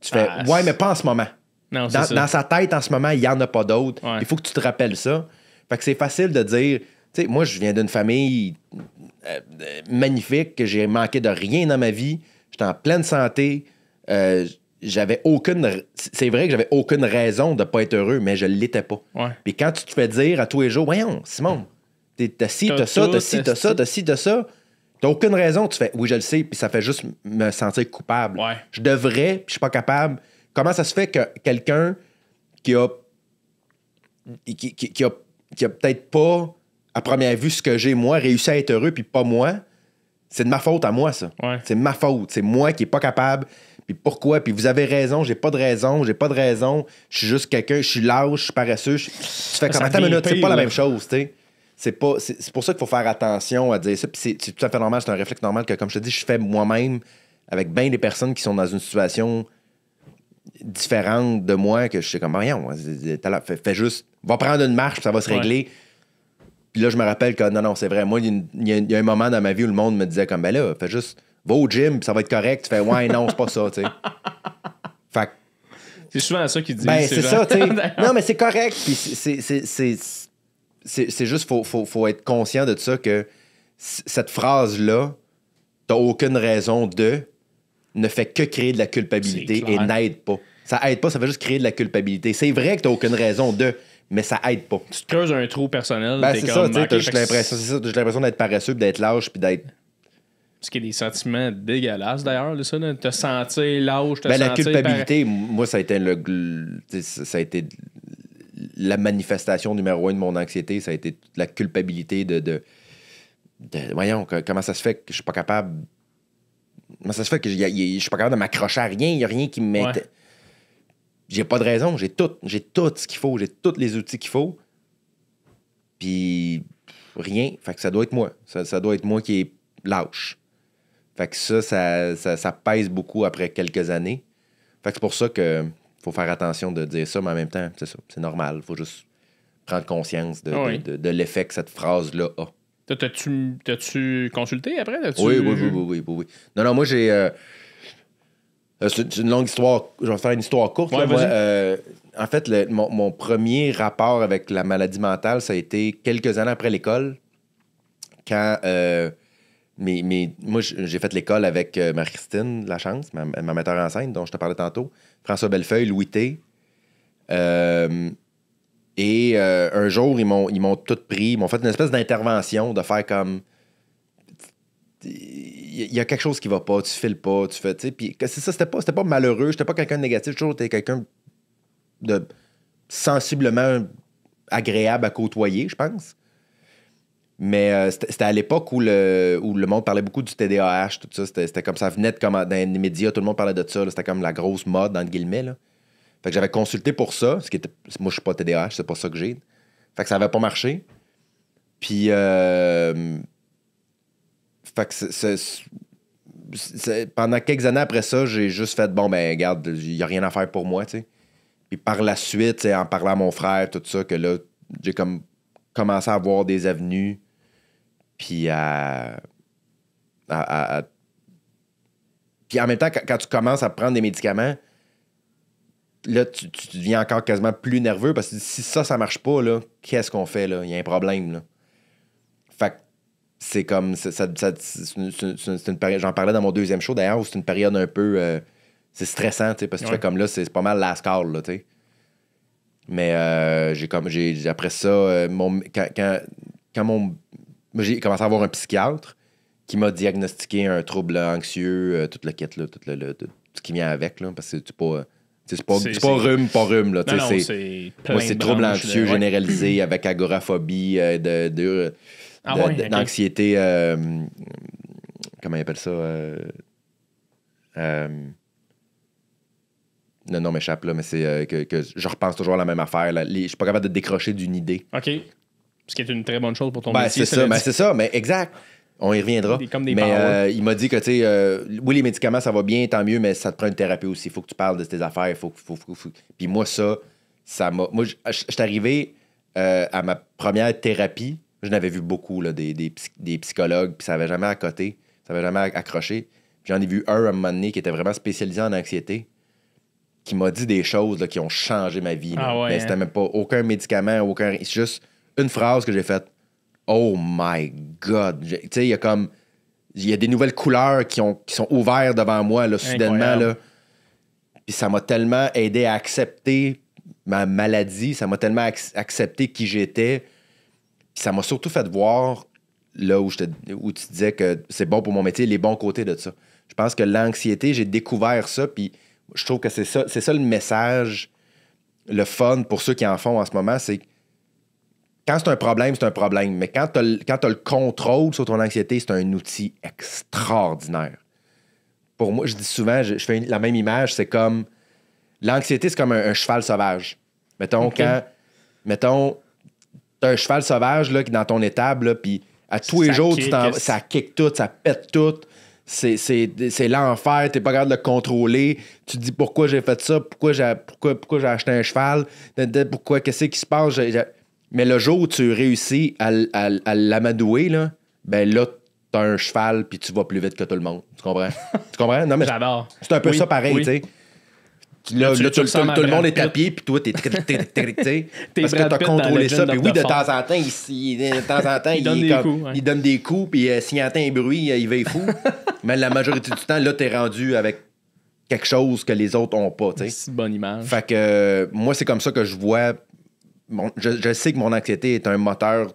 Tu fais, ah, ouais, mais pas en ce moment. dans, sa tête, en ce moment, il n'y en a pas d'autres. Il faut que tu te rappelles ça. Fait que c'est facile de dire, tu sais, moi, je viens d'une famille euh, euh, magnifique, que j'ai manqué de rien dans ma vie. J'étais en pleine santé. Euh, j'avais aucune. C'est vrai que j'avais aucune raison de ne pas être heureux, mais je ne l'étais pas. Puis quand tu te fais dire à tous les jours, voyons, Simon, t'as ci, t'as ça, t'as ci, t'as ça, t'as ci, t'as ça, t'as aucune raison, tu fais, oui, je le sais, puis ça fait juste me sentir coupable. Je devrais, puis je suis pas capable. Comment ça se fait que quelqu'un qui a. qui, qui, a, qui a peut-être pas, à première vue, ce que j'ai moi, réussi à être heureux, puis pas moi, c'est de ma faute à moi, ça. C'est ma faute. C'est moi qui est pas capable puis pourquoi, puis vous avez raison, j'ai pas de raison, j'ai pas de raison, je suis juste quelqu'un, je suis lâche, je suis paresseux. Je... Tu fais comme, attends, c'est pas la même chose, tu sais. C'est, pour ça qu'il faut faire attention à dire ça. Puis c'est, tout à fait normal, c'est un réflexe normal que, comme je te dis, je fais moi-même avec bien des personnes qui sont dans une situation différente de moi, que je suis comme, rien, fais, juste, va prendre une marche, ça va se régler. Puis là, je me rappelle que non, non, c'est vrai. Moi, il y, a un moment dans ma vie où le monde me disait comme, ben là, fais juste va au gym, ça va être correct. Tu fais, ouais, non, c'est pas ça, tu sais. *laughs* Fait C'est souvent ça qu'ils ben, disent. c'est ça, *laughs* non, mais c'est correct. Puis c'est juste, faut, faut, faut être conscient de ça que cette phrase-là, t'as aucune raison de, ne fait que créer de la culpabilité et n'aide pas. Ça aide pas, ça fait juste créer de la culpabilité. C'est vrai que t'as aucune raison de, mais ça aide pas. Tu te creuses un trou personnel. Ben, c'est ça, tu sais, j'ai l'impression d'être paresseux, d'être lâche, puis d'être ce qui est des sentiments dégueulasses d'ailleurs, ça, te sentir lâche, te ben, La culpabilité, moi, ça a été le. Ça a été la manifestation numéro un de mon anxiété, ça a été la culpabilité de, de, voyons, comment ça se fait que je suis pas capable. Comment ça se fait que je suis pas capable de m'accrocher à rien, il n'y a rien qui me met. J'ai pas de raison, j'ai tout, j'ai tout ce qu'il faut, j'ai tous les outils qu'il faut. Puis rien, fait que ça doit être moi. Ça, ça doit être moi qui est lâche. Fait que ça ça, pèse beaucoup après quelques années. Fait que c'est pour ça que faut faire attention de dire ça, mais en même temps, c'est ça, c'est normal. Faut juste prendre conscience de, ah l'effet que cette phrase-là a. T'as-tu consulté après? Oui, oui, oui, oui, oui, oui, Non, non, moi j'ai. Euh, euh, c'est une longue histoire. Je vais faire une histoire courte. Euh, en fait, mon, premier rapport avec la maladie mentale, ça a été quelques années après l'école, quand mais, moi, j'ai fait l'école avec euh, Marie-Christine Lachance, ma, ma metteur en scène, dont je te parlais tantôt, François Bellefeuille, Louis T. Euh, et euh, un jour, ils m'ont, ils m'ont tout pris, ils m'ont fait une espèce d'intervention de faire comme. Il y a quelque chose qui va pas, tu files pas, tu fais. Puis c'est ça, c'était pas, c'était pas malheureux, j'étais pas quelqu'un de négatif, toujours t'es quelqu'un de sensiblement agréable à côtoyer, je pense. Mais euh, c'était à l'époque où le, monde parlait beaucoup du TDAH, tout ça. C'était comme ça venait de, comme dans les médias, tout le monde parlait de ça. C'était comme la grosse mode, entre guillemets. Là. Fait que j'avais consulté pour ça, ce qui était. Moi, je suis pas TDAH, c'est pas ça que j'ai. Fait que ça avait pas marché. Puis. Euh, fait que pendant quelques années après ça, j'ai juste fait bon, ben, regarde, il n'y a rien à faire pour moi, tu sais. Puis par la suite, en parlant à mon frère, tout ça, que là, j'ai comme commencé à avoir des avenues puis euh, à, puis en même temps, quand, tu commences à prendre des médicaments, là, tu, deviens encore quasiment plus nerveux parce que si ça, ça marche pas, là, qu'est-ce qu'on fait, là? Il y a un problème, là. Fait que c'est comme... Ça, c'est une, période... J'en parlais dans mon deuxième show, d'ailleurs, où c'est une période un peu... Euh, c'est stressant, tu sais, parce que tu fais comme là, c'est pas mal la score, là, tu sais. Mais euh, j'ai comme... j'ai Après ça, mon, quand mon j'ai commencé à avoir un psychiatre qui m'a diagnostiqué un trouble anxieux, toute la quête tout, le, ce qui vient avec, là, parce que tu pas. C'est pas, c'est, pas rhume, pas rhume. Là, c'est, trouble anxieux généralisé avec agoraphobie, euh, de, euh, ah d'anxiété. Euh, comment ils appellent ça le nom m'échappe là, mais c'est que, je repense toujours à la même affaire. je suis pas capable de décrocher d'une idée. OK. Ce qui est une très bonne chose pour ton ben, C'est ça, ben, c'est ça, mais exact. On y reviendra. Comme mais euh, il m'a dit que, tu sais, euh, oui, les médicaments, ça va bien, tant mieux, mais ça te prend une thérapie aussi. Il faut que tu parles de tes affaires. Faut, Puis moi, ça, ça m'a. Moi, je suis arrivé euh, à ma première thérapie. Je n'avais vu beaucoup là, des, psychologues, puis ça n'avait jamais côté ça n'avait jamais accroché. J'en ai vu un à un moment donné qui était vraiment spécialisé en anxiété, qui m'a dit des choses là, qui ont changé ma vie. Ah mais c'était hein? même pas aucun médicament, aucun. C'est juste une phrase que j'ai faite. Oh my God. Tu sais, il y a comme. Il y a des nouvelles couleurs qui, ont, qui sont ouvertes devant moi, là, soudainement. Là. Puis ça m'a tellement aidé à accepter ma maladie, ça m'a tellement accepté qui j'étais. Ça m'a surtout fait voir là où, je te, où tu disais que c'est bon pour mon métier, les bons côtés de ça. Je pense que l'anxiété, j'ai découvert ça, puis je trouve que c'est ça, c'est ça le message, le fun pour ceux qui en font en ce moment, c'est quand c'est un problème, c'est un problème. Mais quand tu as, le contrôle sur ton anxiété, c'est un outil extraordinaire. Pour moi, je dis souvent, je, fais la même image, c'est comme. L'anxiété, c'est comme un, cheval sauvage. Mettons, quand. Mettons, as un cheval sauvage là, qui est dans ton étable, puis à tous les jours, ça kick tout, ça pète tout. C'est l'enfer, t'es pas capable de le contrôler. Tu te dis pourquoi j'ai fait ça, pourquoi j'ai pourquoi, pourquoi acheté un cheval, pourquoi, qu'est-ce qui se passe. Mais le jour où tu réussis à, à, à l'amadouer, là, ben là, t'as un cheval puis tu vas plus vite que tout le monde. Tu comprends? tu comprends? Non, mais J'adore. C'est un peu ça pareil, tu sais. Là, là, tu, là, tu, tout, le monde est à pied, puis toi, t'es très, *laughs* Parce que t'as contrôlé ça. Puis oui, de temps en temps, *laughs* il, de temps en temps, il, donne, des coups, ouais. il donne des coups, puis euh, s'il entend un bruit, euh, il veille fou. *laughs* Mais la majorité du temps, là, t'es rendu avec quelque chose que les autres ont pas. tu C'est une bonne image. Fait que euh, moi, c'est comme ça que je vois je, sais que mon anxiété est un moteur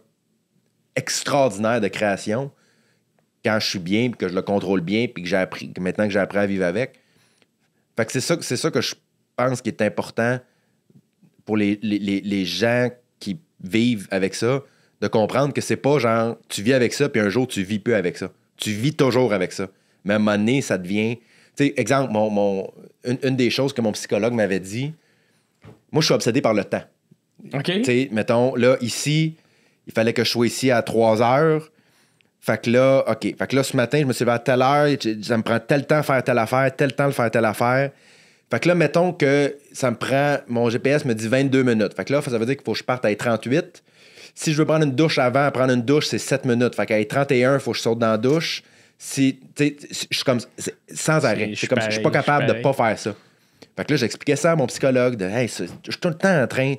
extraordinaire de création quand je suis bien, puis que je le contrôle bien, puis que j'ai appris, maintenant que j'ai appris à vivre avec. Fait que c'est ça, c'est ça que je pense qui est important pour les, gens qui vivent avec ça, de comprendre que c'est pas genre tu vis avec ça, puis un jour tu vis plus avec ça. Tu vis toujours avec ça. Mais à un moment donné, ça devient. Tu exemple, mon, une, des choses que mon psychologue m'avait dit, moi je suis obsédé par le temps. OK. Tu sais, mettons, là, ici, il fallait que je sois ici à 3 heures. Fait que là, OK. Fait que là, ce matin, je me suis levé à telle heure, ça me prend tel temps de faire telle affaire, tel temps de faire telle affaire. Fait que là, mettons que ça me prend, mon GPS me dit 22 minutes. Fait que là, ça veut dire qu'il faut que je parte à 38. Si je veux prendre une douche avant, prendre une douche, c'est 7 minutes. Fait qu'à 31, il faut que je saute dans la douche. Si, je suis comme sans arrêt. Je suis comme, je suis pas capable de pas faire ça. Fait que là, j'expliquais ça à mon psychologue de, hey, je suis tout le temps en train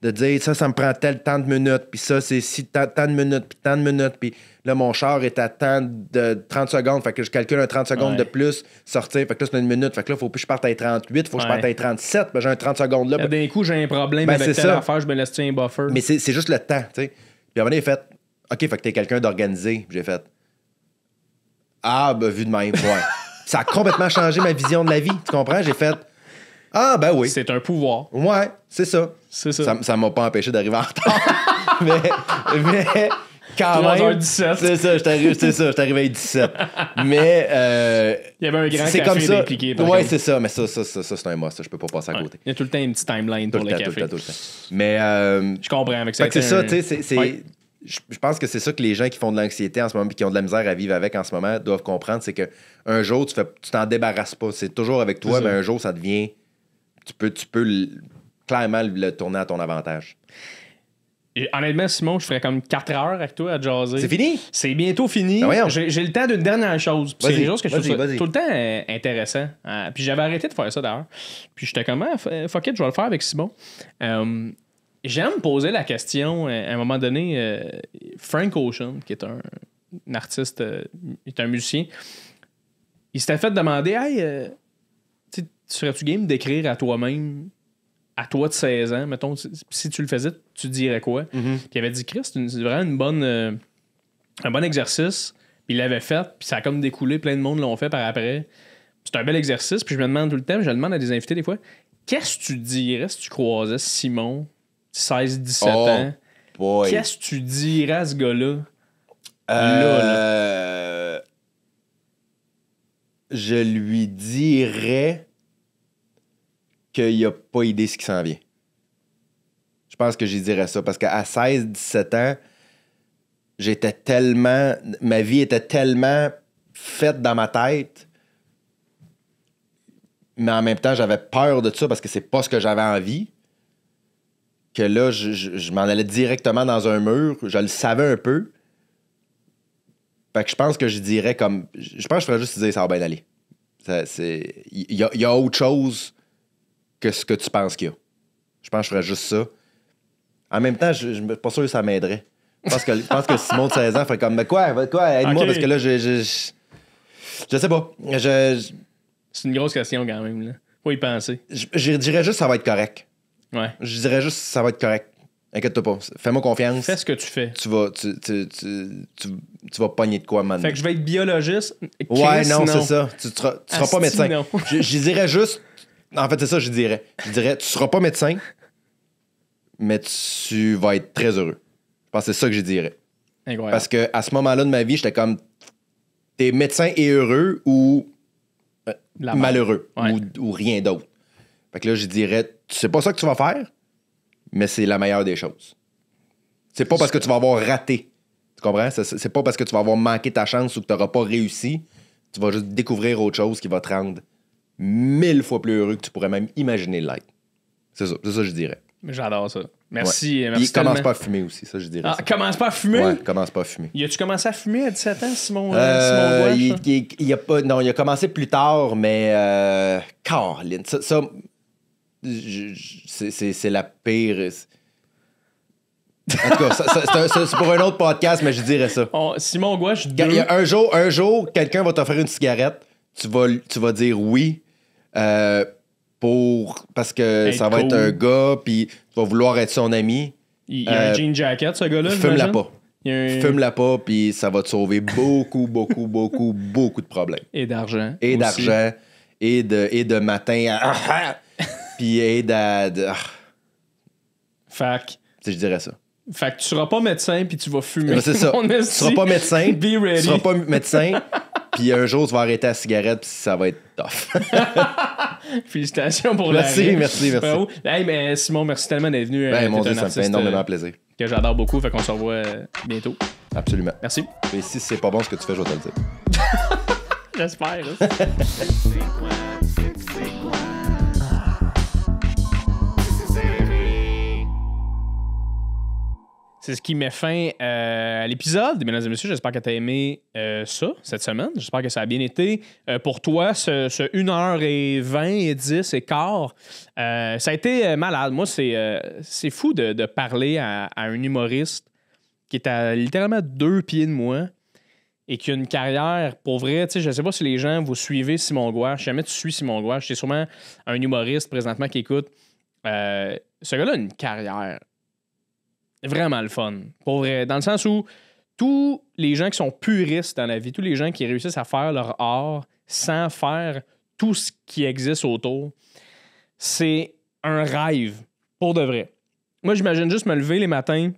de dire ça, ça me prend tel temps de minutes, puis ça, c'est si tant, de minutes, puis tant de minutes, puis là, mon char est à tant de 30 secondes, fait que je calcule un 30 secondes de plus, sortir, fait que là, c'est une minute, fait que là, faut que je parte à 38, faut que je parte à 37, ben, j'ai un 30 secondes là. Ben, D'un coup, j'ai un problème ben, avec telle affaire, je me laisse un buffer. Mais c'est juste le temps, tu sais. Puis à un moment donné, fait OK, fait que t'es quelqu'un d'organisé. J'ai fait Ah, ben, vu de même, ouais. *laughs* ça a complètement changé ma vision de la vie, tu comprends? J'ai fait ah, ben oui. C'est un pouvoir. Ouais, c'est ça. C'est ça. Ça m'a pas empêché d'arriver en retard. *laughs* mais, mais quand même. C'est ça, j'étais arrivé. c'est ça, je arrivé à 17. Mais euh, il y avait un grand café impliqué. Ouais, c'est ça, mais ça ça, ça, ça c'est un must, je peux pas passer à côté. Il y a tout le temps une petite timeline tout pour le, temps, Tout le, temps, tout le temps. Mais euh, je comprends avec ça. C'est ça, tu sais, c'est je pense que c'est ça que les gens qui font de l'anxiété en ce moment et qui ont de la misère à vivre avec en ce moment doivent comprendre, c'est que un jour tu fais, t'en débarrasses pas, c'est toujours avec toi, mais un jour ça devient tu peux, clairement le tourner à ton avantage. honnêtement, Simon, je ferais comme 4 heures avec toi à jaser. C'est fini? C'est bientôt fini. Ben j'ai le temps d'une dernière chose. C'est des choses que je trouve tout le temps euh, intéressant. Euh, puis j'avais arrêté de faire ça d'ailleurs. Puis j'étais comme, ah, fuck it, je vais le faire avec Simon. Euh, J'aime poser la question, euh, à un moment donné, Frank Ocean, qui est un, artiste, est un musicien, il s'était fait demander, hey, serais-tu game d'écrire à toi-même, à toi de 16 ans, mettons, si tu le faisais, tu dirais quoi? Mhm. il avait dit, Christ, c'est vraiment une bonne, euh, un bon exercice. Puis il l'avait fait, puis ça a comme découlé, plein de monde l'ont fait par après. C'est un bel exercice, puis je me demande tout le temps, je le demande à des invités des fois, qu'est-ce que tu dirais si tu croisais Simon, 16-17 ans? Qu'est-ce que tu dirais à ce gars euh, là? Je lui dirais qu'il a pas idée ce qui s'en vient. Je pense que j'y dirais ça parce qu'à 16-17 ans, j'étais tellement. Ma vie était tellement faite dans ma tête. Mais en même temps, j'avais peur de ça parce que c'est pas ce que j'avais envie. Que là, je, m'en allais directement dans un mur. Je le savais un peu. Fait que je pense que je dirais comme. Je pense que je ferais juste dire ça va bien aller. Il y, a autre chose que ce que tu penses qu'il y a. Je pense que je ferais juste ça. En même temps, je ne suis pas sûr que ça m'aiderait. Je pense que, que *laughs* Simon de 16 ans ferait comme, mais quoi, quoi aide-moi, parce que là, je, je, je, sais pas. Je, C'est une grosse question quand même. Là. Faut y penser. Je, dirais juste, ça va être correct. Ouais. Je dirais juste, ça va être correct. Inquiète-toi pas. Fais-moi confiance. Fais ce que tu fais. Tu vas, tu, tu, tu, vas pogner de quoi, man. Fait que je vais être biologiste. ouais, non, c'est ça. Tu ne seras, seras pas médecin. je dirais juste, en fait, c'est ça, je dirais. Je dirais, tu seras pas médecin, mais tu vas être très heureux. Je c'est ça que je dirais. Parce que à ce moment-là de ma vie, j'étais comme es médecin et heureux ou euh, malheureux ou, rien d'autre. Fait que là, je dirais, Tu sais pas ça que tu vas faire, mais c'est la meilleure des choses. C'est pas parce que tu vas avoir raté. Tu comprends? C'est pas parce que tu vas avoir manqué ta chance ou que tu n'auras pas réussi. Tu vas juste découvrir autre chose qui va te rendre mille fois plus heureux que tu pourrais même imaginer l'être. C'est ça, c'est ça que je dirais. J'adore ça. Merci. Ouais. il commence pas à fumer aussi, ça, je dirais. Ah, commence pas à fumer? Ouais, commence pas à fumer. Y a-tu commencé à fumer à 17 ans, Simon, euh, euh, Simon Gouache, a pas, Non, il a commencé plus tard, mais. Euh, Caroline, ça. ça c'est la pire. En tout cas, c'est pour un autre podcast, mais je dirais ça. Simon Gouache, un jour, un jour quelqu'un va t'offrir une cigarette, tu vas, tu vas dire oui, euh, pour parce que ça va être un gars, puis tu vas vouloir être son ami. Il, a un euh, jean jacket, ce gars-là. Fume-la pas. Fume-la pas, puis ça va te sauver beaucoup, *laughs* beaucoup, beaucoup, beaucoup de problèmes. Et d'argent. Et d'argent. Et de, et de matin à. Ah, ah! *laughs* puis aide à. Ah. Fac. Je dirais ça. Fait que tu seras pas médecin puis tu vas fumer. c'est ça. *laughs* tu seras pas médecin. Be ready. Tu seras pas médecin puis un jour, tu vas arrêter la cigarette, puis ça va être tough. *laughs* Félicitations pour merci, la Merci, merci, merci. Hey, mais Simon, merci tellement d'être venu. Euh, ben, mon Dieu, ça me fait énormément euh, plaisir. Que j'adore beaucoup, fait qu'on se revoit euh, bientôt. Absolument. Merci. Et si c'est pas bon ce que tu fais, je te le dire. *laughs* J'espère. *laughs* C'est ce qui met fin euh, à l'épisode. Mesdames et messieurs, j'espère que tu as aimé euh, ça cette semaine. J'espère que ça a bien été euh, pour toi, ce, 1h20 et 10 et quart. ça a été malade. Moi, c'est fou de, parler à, un humoriste qui est à littéralement deux pieds de moi et qui a une carrière pour vrai. je ne sais pas si les gens vous suivez Simon Gouache. Jamais tu suis Simon Gouache. C'est sûrement un humoriste présentement qui écoute. ce gars-là a une carrière vraiment le fun. Pour vrai, dans le sens où tous les gens qui sont puristes dans la vie, tous les gens qui réussissent à faire leur art sans faire tout ce qui existe autour, c'est un rêve, pour de vrai. Moi, j'imagine juste me lever les matins,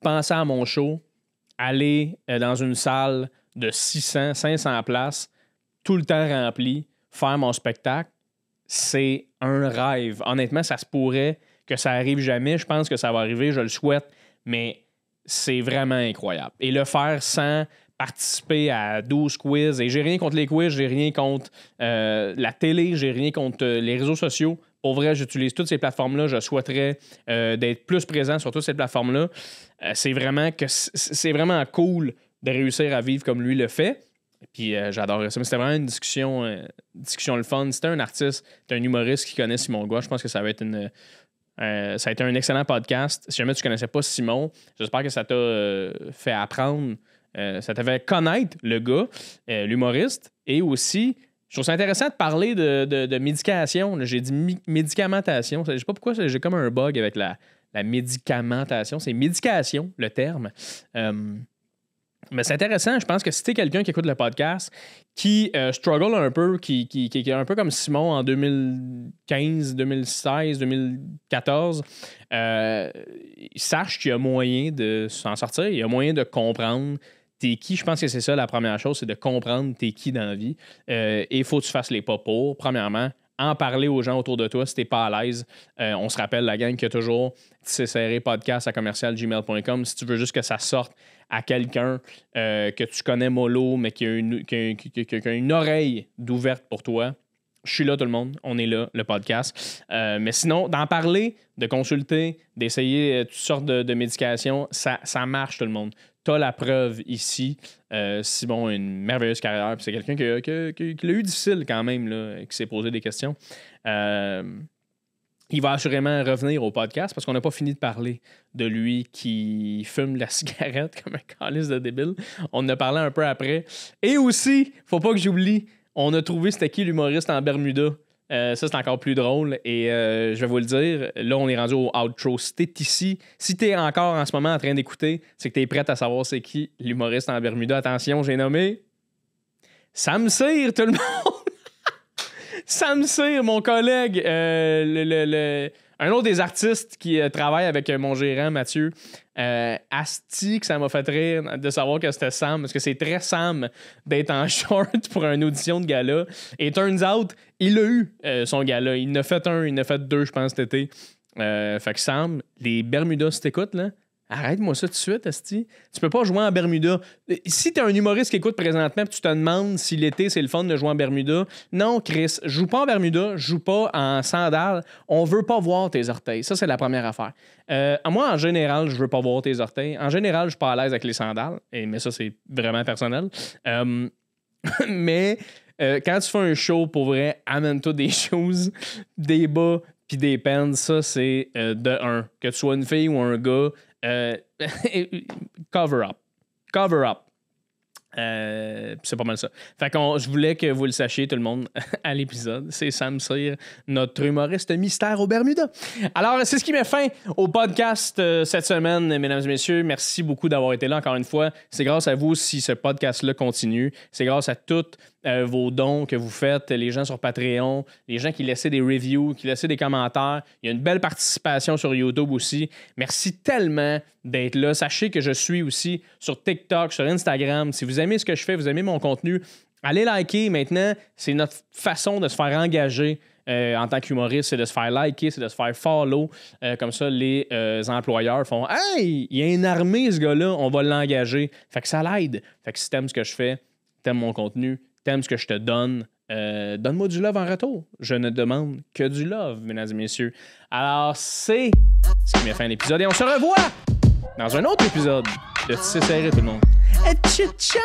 penser à mon show, aller euh, dans une salle de 600, 500 places, tout le temps rempli, faire mon spectacle, c'est un rêve. Honnêtement, ça se pourrait que ça arrive jamais. Je pense que ça va arriver, je le souhaite, mais c'est vraiment incroyable. Et le faire sans participer à 12 quiz, et j'ai rien contre les quiz, j'ai rien contre euh, la télé, j'ai rien contre euh, les réseaux sociaux. Pour vrai, j'utilise toutes ces plateformes-là. Je souhaiterais euh, d'être plus présent sur toutes ces plateformes-là. c'est vraiment que c'est vraiment cool de réussir à vivre comme lui le fait. Puis j'adorerais ça. Mais c'était vraiment une discussion, discussion le fun. C'était un artiste, un humoriste qui connaît Simon Gouin. Je pense que ça va être une, euh, ça a été un excellent podcast. Si jamais tu ne connaissais pas Simon, j'espère que ça t'a euh, fait apprendre, euh, ça t'a fait connaître le gars, l'humoriste, et aussi. Je trouve ça intéressant de parler de, médication. J'ai dit médicamentation. Je sais pas pourquoi j'ai comme un bug avec la, la médicamentation. C'est médication, le terme. Mais c'est intéressant, je pense que si tu es quelqu'un qui écoute le podcast, qui euh, struggle un peu, qui, est un peu comme Simon en 2015, 2016, 2014, sache qu'il y a moyen de s'en sortir, il y a moyen de comprendre t'es qui. Je pense que c'est ça la première chose, c'est de comprendre t'es qui dans la vie. Euh, et il faut que tu fasses les pas pour, premièrement, en parler aux gens autour de toi si t'es pas à l'aise. Euh, on se rappelle la gang qui a toujours serré podcast à commercial gmail.com. Si tu veux juste que ça sorte, à quelqu'un euh, que tu connais mollo, mais qui a une, oreille d'ouverte pour toi, je suis là, tout le monde. On est là, le podcast. Euh, mais sinon, d'en parler, de consulter, d'essayer euh, toutes sortes de, médications, ça, marche, tout le monde. Tu as la preuve ici. Euh, Simon a une merveilleuse carrière. C'est quelqu'un qui, l'a eu difficile quand même, là, qui s'est posé des questions il va assurément revenir au podcast parce qu'on n'a pas fini de parler de lui qui fume la *laughs* cigarette comme un calice de débile. On en a parlé un peu après. Et aussi, faut pas que j'oublie, on a trouvé c'était qui l'humoriste en Bermuda. Euh, ça, c'est encore plus drôle. Et euh, je vais vous le dire, là, on est rendu au outro. Si ici, si tu es encore en ce moment en train d'écouter, c'est que tu es prêt à savoir c'est qui l'humoriste en Bermuda. Attention, j'ai nommé Sam Sir tout le monde! Sam Cyr, mon collègue, euh, un autre des artistes qui euh, travaille avec euh, mon gérant, Mathieu, euh, Asti, que ça m'a fait rire de savoir que c'était Sam, parce que c'est très Sam d'être en *laughs* short pour une audition de gala. Et turns out, il a eu son gala. Il en a fait un, il en a fait deux, je pense, cet été. fait que Sam, les Bermudas, si t'écoutes, là, Arrête-moi ça tout de suite, Asti. Tu peux pas jouer en Bermuda. Euh, si t'es un humoriste qui écoute présentement, tu te demandes si l'été c'est le fun de jouer en Bermuda. Non, Chris, joue pas en Bermuda, joue pas en sandales. On veut pas voir tes orteils. Ça, c'est la première affaire. Euh, moi, en général, je veux pas voir tes orteils. En général, je suis pas à l'aise avec les sandales. mais ça, c'est vraiment personnel. Euh, *laughs* mais quand tu fais un show, pour vrai, amène-toi des *laughs* choses, des bas, puis des pants. Ça, c'est de un. Que tu sois une fille ou un gars, euh, *laughs* cover up. Cover up. Euh, c'est pas mal ça. Fait qu'on, je voulais que vous le sachiez, tout le monde, *laughs* à l'épisode. C'est Sam Cyr, notre humoriste mystère au Bermuda. Alors, c'est ce qui met fin au podcast euh, cette semaine, mesdames et messieurs. Merci beaucoup d'avoir été là encore une fois. C'est grâce à vous si ce podcast-là continue. C'est grâce à toutes euh, vos dons que vous faites, les gens sur Patreon, les gens qui laissaient des reviews, qui laissaient des commentaires. Il y a une belle participation sur YouTube aussi. Merci tellement d'être là. Sachez que je suis aussi sur TikTok, sur Instagram. Si vous aimez ce que je fais, vous aimez mon contenu, allez liker maintenant. C'est notre façon de se faire engager. Euh, en tant qu'humoriste, c'est de se faire liker, c'est de se faire follow. Euh, comme ça, les employeurs font Hey, il y a une armée, ce gars-là, on va l'engager. Fait que ça l'aide. Fait que si t'aimes ce que je fais, t'aimes mon contenu, t'aimes ce que je te donne, euh, donne-moi du love en retour. Je ne demande que du love, mesdames et messieurs. Alors, c'est ce qui met fin à l'épisode et on se revoit dans un autre épisode de C'est serré, tout le monde. Et ciao!